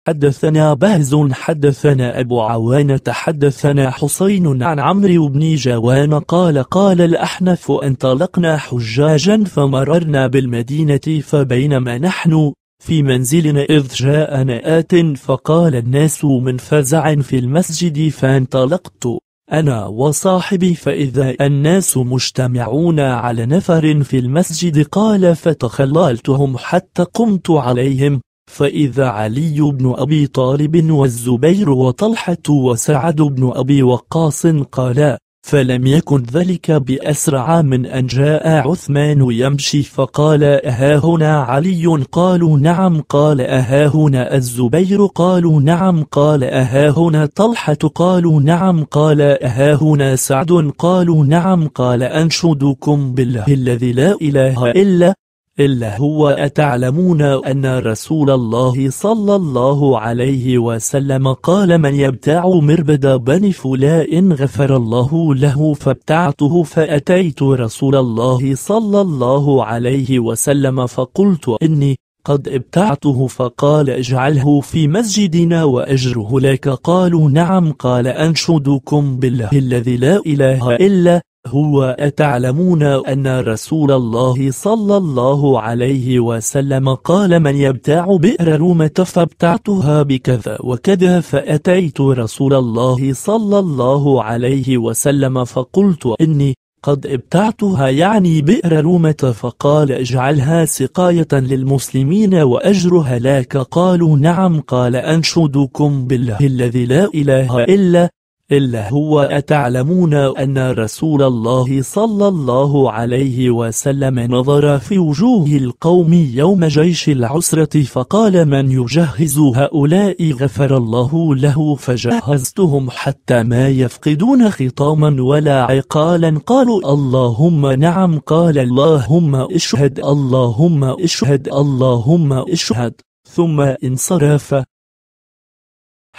حدثنا بهز حدثنا أبو عوانة حدثنا حسين عن عمرو بن جوان قال قال الأحنف انطلقنا حجاجا فمررنا بالمدينة فبينما نحن في منزلنا إذ جاءنا آت فقال الناس من فزع في المسجد فانطلقت أنا وصاحبي فإذا الناس مجتمعون على نفر في المسجد قال فتخللتهم حتى قمت عليهم فإذا علي بن أبي طالب والزبير وطلحة وسعد بن أبي وقاص قالا فلم يكن ذلك بأسرع من أن جاء عثمان يمشي فقال أهاهنا علي قالوا نعم قال أهاهنا الزبير قالوا نعم قال أهاهنا طلحة قالوا نعم قال أهاهنا سعد قالوا نعم قال أنشدكم بالله الذي لا إله إلا إلا هو أتعلمون أن رسول الله صلى الله عليه وسلم قال من يبتاع مربد بن فلاء غفر الله له فابتعته فأتيت رسول الله صلى الله عليه وسلم فقلت إني قد ابتعته فقال اجعله في مسجدنا وأجره لك قالوا نعم قال أنشدكم بالله الذي لا إله إلا هو أتعلمون أن رسول الله صلى الله عليه وسلم قال من يبتاع بئر رومة فابتعتها بكذا وكذا فأتيت رسول الله صلى الله عليه وسلم فقلت إني قد ابتعتها يعني بئر رومة فقال اجعلها سقاية للمسلمين وأجرها لك قالوا نعم قال أنشدكم بالله الذي لا إله إلا إلا هو أتعلمون أن رسول الله صلى الله عليه وسلم نظر في وجوه القوم يوم جيش العسرة فقال من يجهز هؤلاء غفر الله له فجهزتهم حتى ما يفقدون خطاما ولا عقالا قالوا اللهم نعم قال اللهم اشهد اللهم اشهد اللهم اشهد ثم انصرف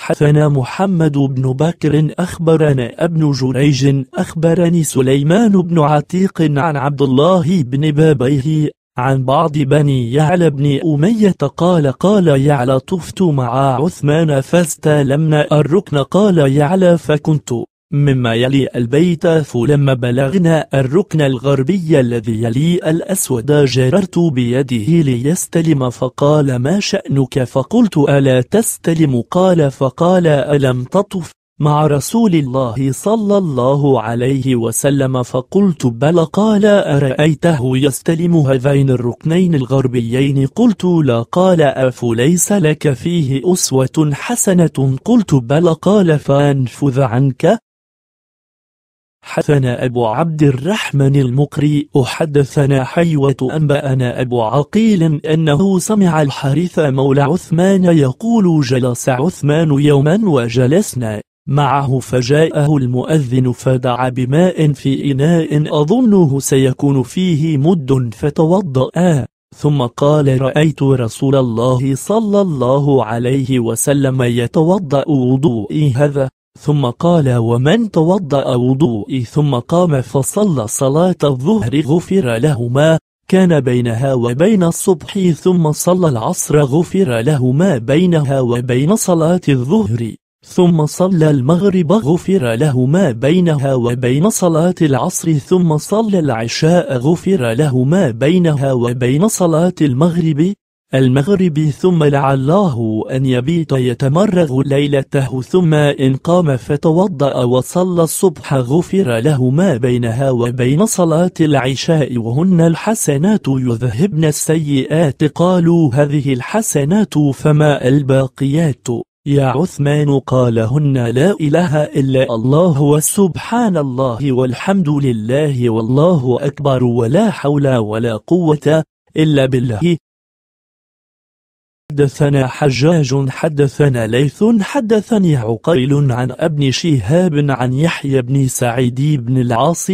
حدثنا محمد بن بكر أخبرنا ابن جريج أخبرني سليمان بن عتيق عن عبد الله بن بابيه عن بعض بني يعلى بن أمية قال قال يعلى طفت مع عثمان فاستلمنا الركن قال يعلى فكنت مما يلي البيت فلما بلغنا الركن الغربي الذي يلي الأسود جررت بيده ليستلم فقال ما شأنك فقلت ألا تستلم قال فقال ألم تطف مع رسول الله صلى الله عليه وسلم فقلت بل قال أرأيته يستلم هذين الركنين الغربيين قلت لا قال أفليس لك فيه أسوة حسنة قلت بل قال فانفذ عنك حدثنا أبو عبد الرحمن المقري أحدثنا حيوة أنبأنا أبو عقيل أنه سمع الحارث مولى عثمان يقول جلس عثمان يوما وجلسنا معه فجاءه المؤذن فدعا بماء في إناء أظنه سيكون فيه مد فتوضأ ثم قال رأيت رسول الله صلى الله عليه وسلم يتوضأ وضوئي هذا ثم قال ومن توضأ وضوئي ثم قام فصلى صلاة الظهر غفر له ما كان بينها وبين الصبح ثم صلى العصر غفر له ما بينها وبين صلاة الظهر ثم صلى المغرب غفر له ما بينها وبين صلاة العصر ثم صلى العشاء غفر له ما بينها وبين صلاة المغرب المغرب ثم لعله أن يبيت يتمرغ ليلته ثم إن قام فتوضأ وصلى الصبح غفر له ما بينها وبين صلاة العشاء وهن الحسنات يذهبن السيئات قالوا هذه الحسنات فما الباقيات يا عثمان قالهن لا إله إلا الله وسبحان الله والحمد لله والله أكبر ولا حول ولا قوة إلا بالله حدثنا حجاج حدثنا ليث حدثني عقيل عن ابن شهاب عن يحيى بن سعيد بن العاص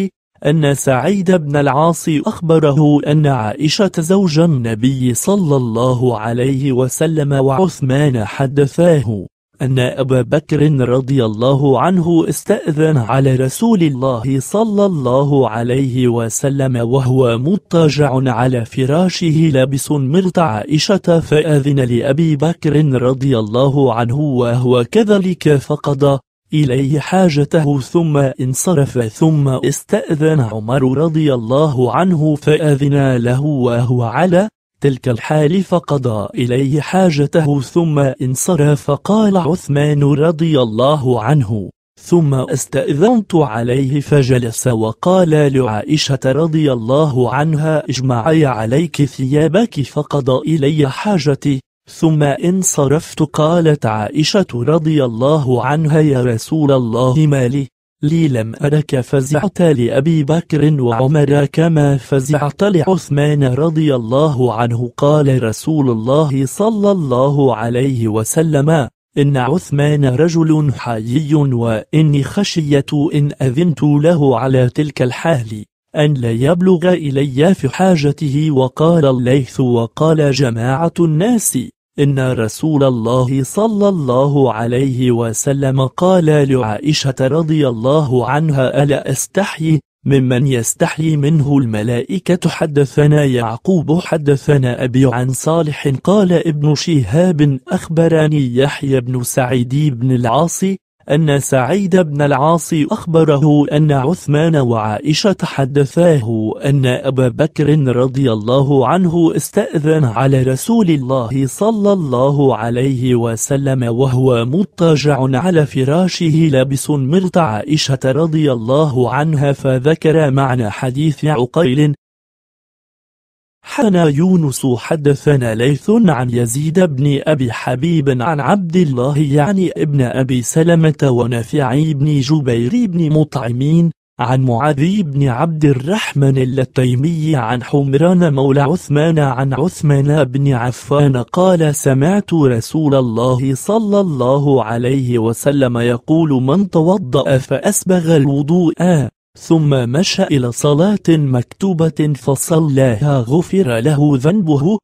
أن سعيد بن العاص أخبره أن عائشة زوج النبي صلى الله عليه وسلم وعثمان حدثاه أن أبا بكر رضي الله عنه استأذن على رسول الله صلى الله عليه وسلم وهو مضطجع على فراشه لابس مرت عائشة فأذن لأبي بكر رضي الله عنه وهو كذلك فقد إليه حاجته ثم انصرف ثم استأذن عمر رضي الله عنه فأذن له وهو على تلك الحال فقضى إليه حاجته ثم انصرف قال عثمان رضي الله عنه ثم استأذنت عليه فجلس وقال لعائشة رضي الله عنها اجمعي عليك ثيابك فقضى إلي حاجتي ثم انصرفت قالت عائشة رضي الله عنها يا رسول الله مالي لي لم أرك فزعت لأبي بكر وعمر كما فزعت لعثمان رضي الله عنه قال رسول الله صلى الله عليه وسلم إن عثمان رجل حيي وإني خشية إن أذنت له على تلك الحال أن لا يبلغ إلي في حاجته وقال الليث وقال جماعة الناس إن رسول الله صلى الله عليه وسلم قال لعائشة رضي الله عنها ألا أستحي ممن يستحي منه الملائكة حدثنا يعقوب حدثنا أبي عن صالح قال ابن شهاب أخبرني يحيى بن سعيد بن العاص أن سعيد بن العاص أخبره أن عثمان وعائشة حدثاه أن أبا بكر رضي الله عنه استأذن على رسول الله صلى الله عليه وسلم وهو مضطجع على فراشه لابس مرت عائشة رضي الله عنها فذكر معنى حديث عقيل حدثنا يونس حدثنا ليث عن يزيد بن أبي حبيب عن عبد الله يعني ابن أبي سلمة ونافع بن جبير بن مطعمين عن معاذ بن عبد الرحمن التيمي عن حمران مولى عثمان عن عثمان بن عفان قال سمعت رسول الله صلى الله عليه وسلم يقول من توضأ فأسبغ الوضوء ثم مشى إلى صلاة مكتوبة فصلاها غفر له ذنبه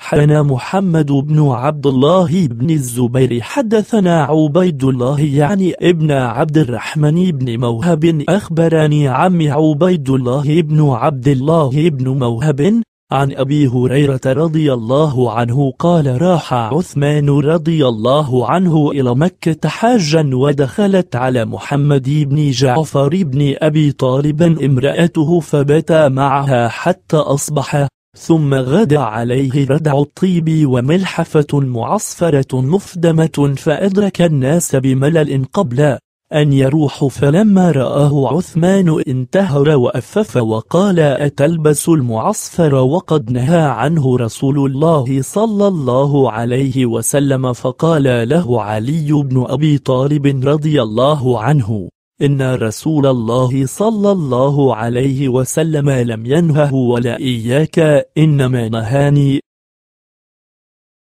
حدثنا محمد بن عبد الله بن الزبير حدثنا عبيد الله يعني ابن عبد الرحمن بن موهب أخبرني عم عبيد الله بن عبد الله بن موهب عن أبي هريرة رضي الله عنه قال راح عثمان رضي الله عنه إلى مكة حاجا ودخلت على محمد بن جعفر بن أبي طالب امرأته فبات معها حتى أصبح ثم غدا عليه ردع الطيب وملحفة معصفرة مفدمة فأدرك الناس بملل قبل أن يروح فلما رآه عثمان انتهر وأفف وقال أتلبس المعصفر وقد نهى عنه رسول الله صلى الله عليه وسلم فقال له علي بن أبي طالب رضي الله عنه إن رسول الله صلى الله عليه وسلم لم ينهه ولا إياك إنما نهاني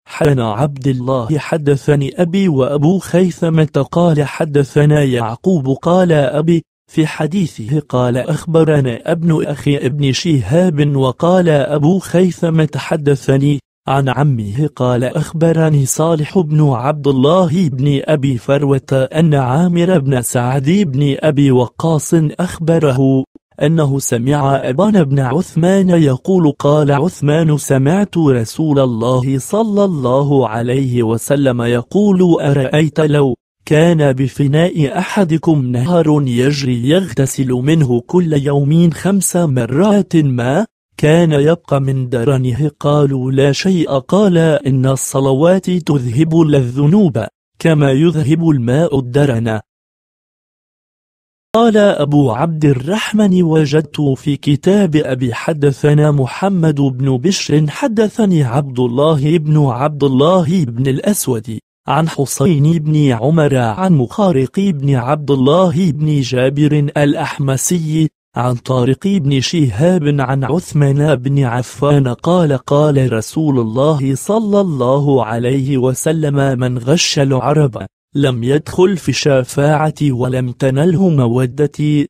حدثنا عبد الله حدثني أبي وأبو خيثمة قال حدثنا يعقوب قال أبي في حديثه قال أخبرنا ابن أخي ابن شهاب وقال أبو خيثمة حدثني عن عمه قال أخبرني صالح بن عبد الله بن أبي فروة أن عامر بن سعد بن أبي وقاص أخبره أنه سمع أبان بن عثمان يقول قال عثمان سمعت رسول الله صلى الله عليه وسلم يقول أرأيت لو كان بفناء أحدكم نهر يجري يغتسل منه كل يومين خمس مرات ما كان يبقى من درنه قالوا لا شيء قال إن الصلوات تذهب الذنوب كما يذهب الماء الدرن قال أبو عبد الرحمن وجدت في كتاب أبي حدثنا محمد بن بشر حدثني عبد الله بن عبد الله بن الأسود عن حسين بن عمر عن مخارق بن عبد الله بن جابر الأحمسي عن طارق بن شهاب عن عثمان بن عفان قال قال رسول الله صلى الله عليه وسلم من غش العرب لم يدخل في الشفاعة ولم تنله مودتي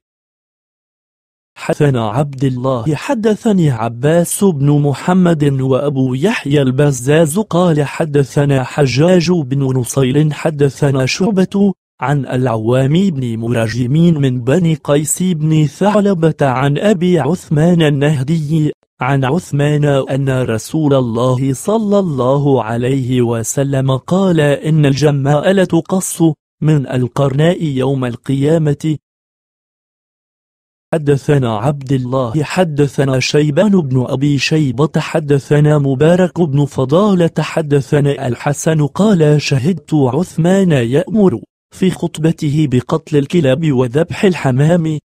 حدثنا عبد الله حدثني عباس بن محمد وأبو يحيى البزاز قال حدثنا حجاج بن نصير حدثنا شعبة عن العوام بن مراجمين من بني قيس بن ثعلبة عن أبي عثمان النهدي عن عثمان أن رسول الله صلى الله عليه وسلم قال إن الجماء لتقص من القرناء يوم القيامة حدثنا عبد الله حدثنا شيبان بن أبي شيبة حدثنا مبارك بن فضالة حدثنا الحسن قال شهدت عثمان يأمر في خطبته بقتل الكلاب وذبح الحمام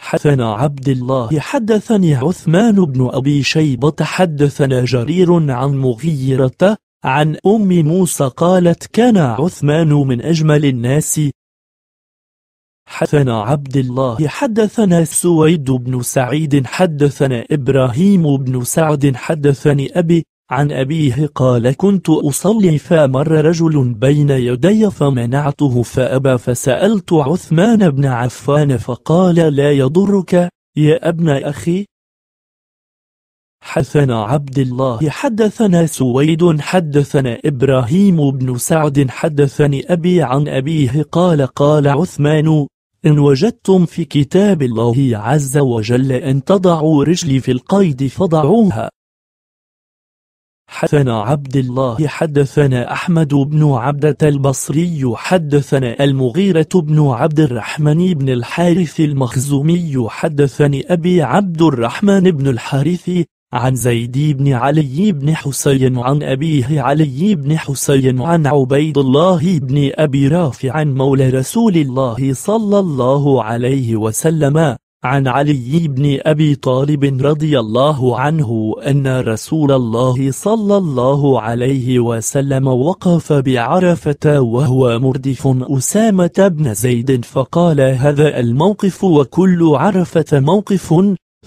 حدثنا عبد الله حدثني عثمان بن أبي شيبة حدثنا جرير عن مغيرة عن أم موسى قالت كان عثمان من أجمل الناس حدثنا عبد الله حدثنا سويد بن سعيد حدثنا إبراهيم بن سعد حدثني أبي عن أبيه قال كنت أصلي فمر رجل بين يدي فمنعته فأبى فسألت عثمان بن عفان فقال لا يضرك يا ابن أخي حدثنا عبد الله حدثنا سويد حدثنا إبراهيم بن سعد حدثني أبي عن أبيه قال قال عثمان إن وجدتم في كتاب الله عز وجل أن تضعوا رجلي في القيد فضعوها حدثنا عبد الله حدثنا أحمد بن عبدة البصري حدثنا المغيرة بن عبد الرحمن بن الحارث المخزومي حدثني أبي عبد الرحمن بن الحارث عن زيد بن علي بن حسين عن أبيه علي بن حسين عن عبيد الله بن أبي رافع مولى رسول الله صلى الله عليه وسلم عن علي بن أبي طالب رضي الله عنه أن رسول الله صلى الله عليه وسلم وقف بعرفة وهو مردف أسامة بن زيد فقال هذا الموقف وكل عرفة موقف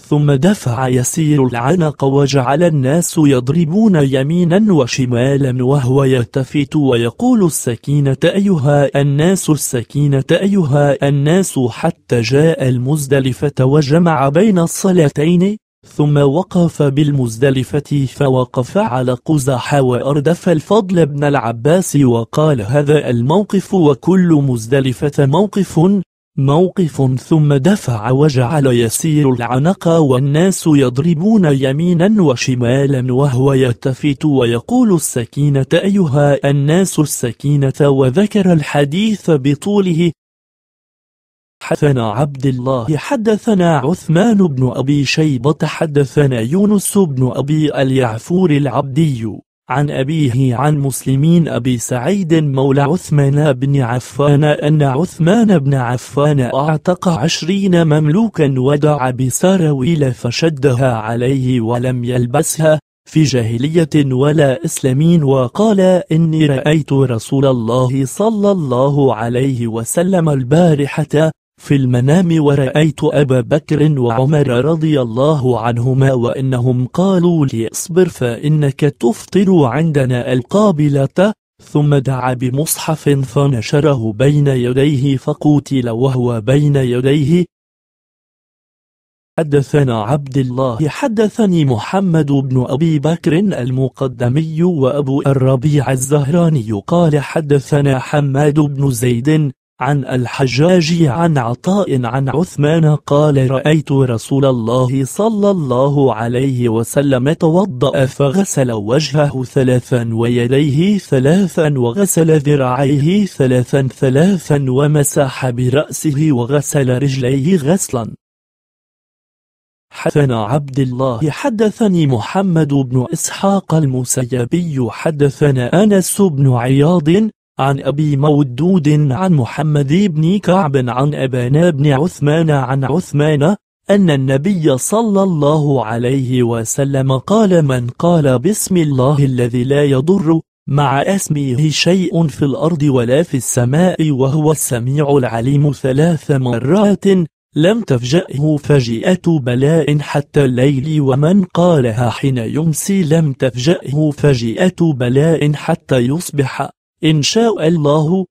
ثم دفع يسير العنق وجعل الناس يضربون يمينا وشمالا وهو يلتفت ويقول السكينة أيها الناس السكينة أيها الناس حتى جاء المزدلفة وجمع بين الصلاتين ثم وقف بالمزدلفة فوقف على قزح وأردف الفضل بن العباس وقال هذا الموقف وكل مزدلفة موقف موقف ثم دفع وجعل يسير العنق والناس يضربون يمينا وشمالا وهو يلتفت ويقول السكينة أيها الناس السكينة وذكر الحديث بطوله حدثنا عبد الله حدثنا عثمان بن أبي شيبة حدثنا يونس بن أبي اليعفور العبدي عن أبيه عن مسلمين أبي سعيد مولى عثمان بن عفان أن عثمان بن عفان أعتق عشرين مملوكا ودع بسراويل فشدها عليه ولم يلبسها في جاهلية ولا إسلامين وقال إني رأيت رسول الله صلى الله عليه وسلم البارحة في المنام ورأيت أبا بكر وعمر رضي الله عنهما وإنهم قالوا لي اصبر فإنك تفطر عندنا القابلة ثم دعا بمصحف فنشره بين يديه فقوتل وهو بين يديه حدثنا عبد الله حدثني محمد بن أبي بكر المقدمي وأبو الربيع الزهراني قال حدثنا حماد بن زيد عن الحجاج عن عطاء عن عثمان قال رأيت رسول الله صلى الله عليه وسلم توضأ فغسل وجهه ثلاثا ويديه ثلاثا وغسل ذراعيه ثلاثا ثلاثا ومسح برأسه وغسل رجليه غسلا حدثنا عبد الله حدثني محمد بن إسحاق المسيبي حدثنا أنس بن عياض عن أبي مودود عن محمد بن كعب عن أبانا بن عثمان عن عثمان أن النبي صلى الله عليه وسلم قال من قال بسم الله الذي لا يضر مع اسمه شيء في الأرض ولا في السماء وهو السميع العليم ثلاث مرات لم تفجأه فجئة بلاء حتى الليل ومن قالها حين يمسي لم تفجأه فجئة بلاء حتى يصبح إن شاء الله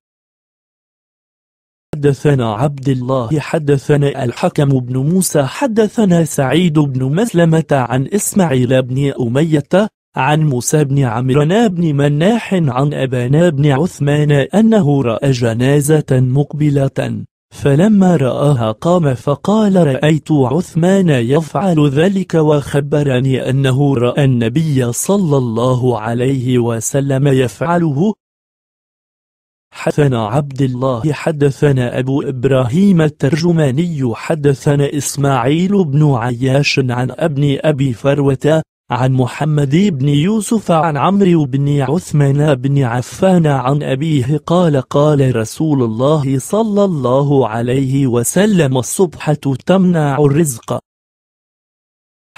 حدثنا عبد الله حدثنا الحكم بن موسى حدثنا سعيد بن مسلمة عن إسماعيل بن أمية عن موسى بن عمران بن مناح عن أبانا بن عثمان أنه رأى جنازة مقبلة فلما رآها قام فقال رأيت عثمان يفعل ذلك وخبرني أنه رأى النبي صلى الله عليه وسلم يفعله حدثنا عبد الله حدثنا أبو إبراهيم الترجماني حدثنا إسماعيل بن عياش عن ابن أبي فروة عن محمد بن يوسف عن عمرو بن عثمان بن عفان عن أبيه قال قال رسول الله صلى الله عليه وسلم الصبحة تمنع الرزق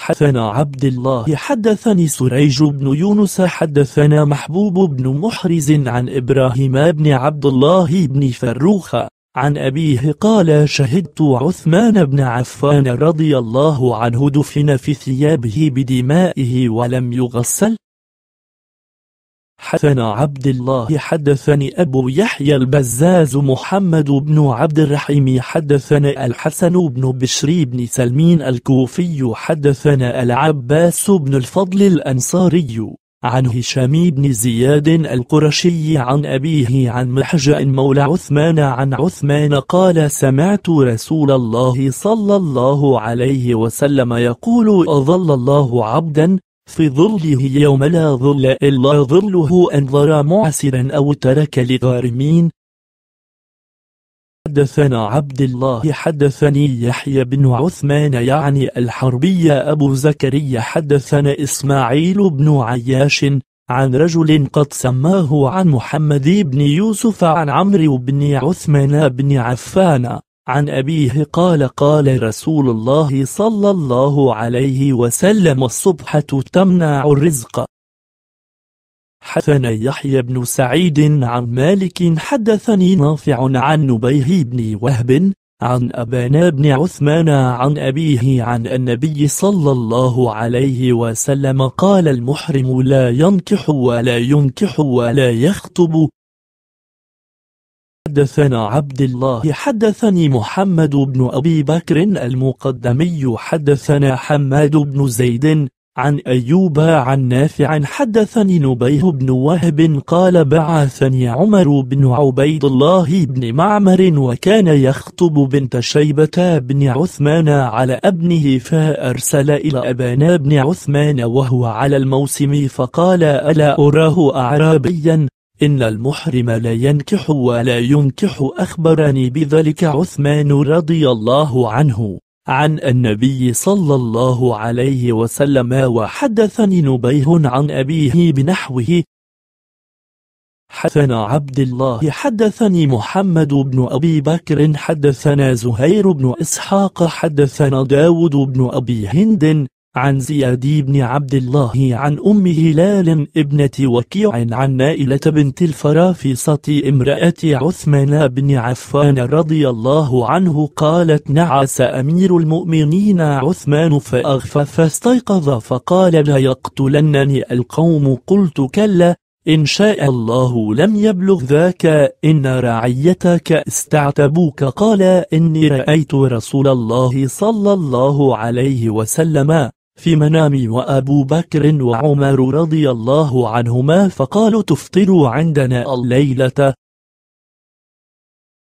حدثنا عبد الله حدثني سريج بن يونس حدثنا محبوب بن محرز عن إبراهيم بن عبد الله بن فروخة عن أبيه قال شهدت عثمان بن عفان رضي الله عنه دفن في ثيابه بدمائه ولم يغسل حدثنا عبد الله حدثني أبو يحيى البزاز محمد بن عبد الرحيم حدثنا الحسن بن بشري بن سلمين الكوفي حدثنا العباس بن الفضل الأنصاري عن هشام بن زياد القرشي عن أبيه عن محجأ مولى عثمان عن عثمان قال سمعت رسول الله صلى الله عليه وسلم يقول أظل الله عبدا في ظله يوم لا ظل إلا ظله أنظر معسرا أو ترك لغارمين حدثنا عبد الله حدثني يحيى بن عثمان يعني الحربي أبو زكريا حدثنا إسماعيل بن عياش عن رجل قد سماه عن محمد بن يوسف عن عمرو بن عثمان بن عفان عن أبيه قال قال رسول الله صلى الله عليه وسلم الصبحة تمنع الرزق حدثنا يحيى بن سعيد عن مالك حدثني نافع عن نبيه بن وهب عن أبانا بن عثمان عن أبيه عن النبي صلى الله عليه وسلم قال المحرم لا ينكح ولا ينكح ولا يخطب حدثنا عبد الله حدثني محمد بن أبي بكر المقدمي حدثنا حماد بن زيد عن أيوب عن نافع حدثني نبيه بن وهب قال بعثني عمر بن عبيد الله بن معمر وكان يخطب بنت شيبة بن عثمان على ابنه فأرسل إلى أبانا بن عثمان وهو على الموسم فقال ألا أراه أعرابيا إن المحرم لا ينكح ولا ينكح أخبرني بذلك عثمان رضي الله عنه عن النبي صلى الله عليه وسلم وحدثني نبيه عن أبيه بنحوه حدثنا عبد الله حدثني محمد بن أبي بكر حدثنا زهير بن إسحاق حدثنا داود بن أبي هند عن زياد بن عبد الله عن أم هلال ابنة وكيع عن نائلة بنت الفرافصة امرأة عثمان بن عفان رضي الله عنه قالت نعس أمير المؤمنين عثمان فأغفى فاستيقظ فقال لا يقتلنني القوم قلت كلا إن شاء الله لم يبلغ ذاك إن رعيتك استعتبوك قال إني رأيت رسول الله صلى الله عليه وسلم في منامي وأبو بكر وعمر رضي الله عنهما فقالوا تفطروا عندنا الليلة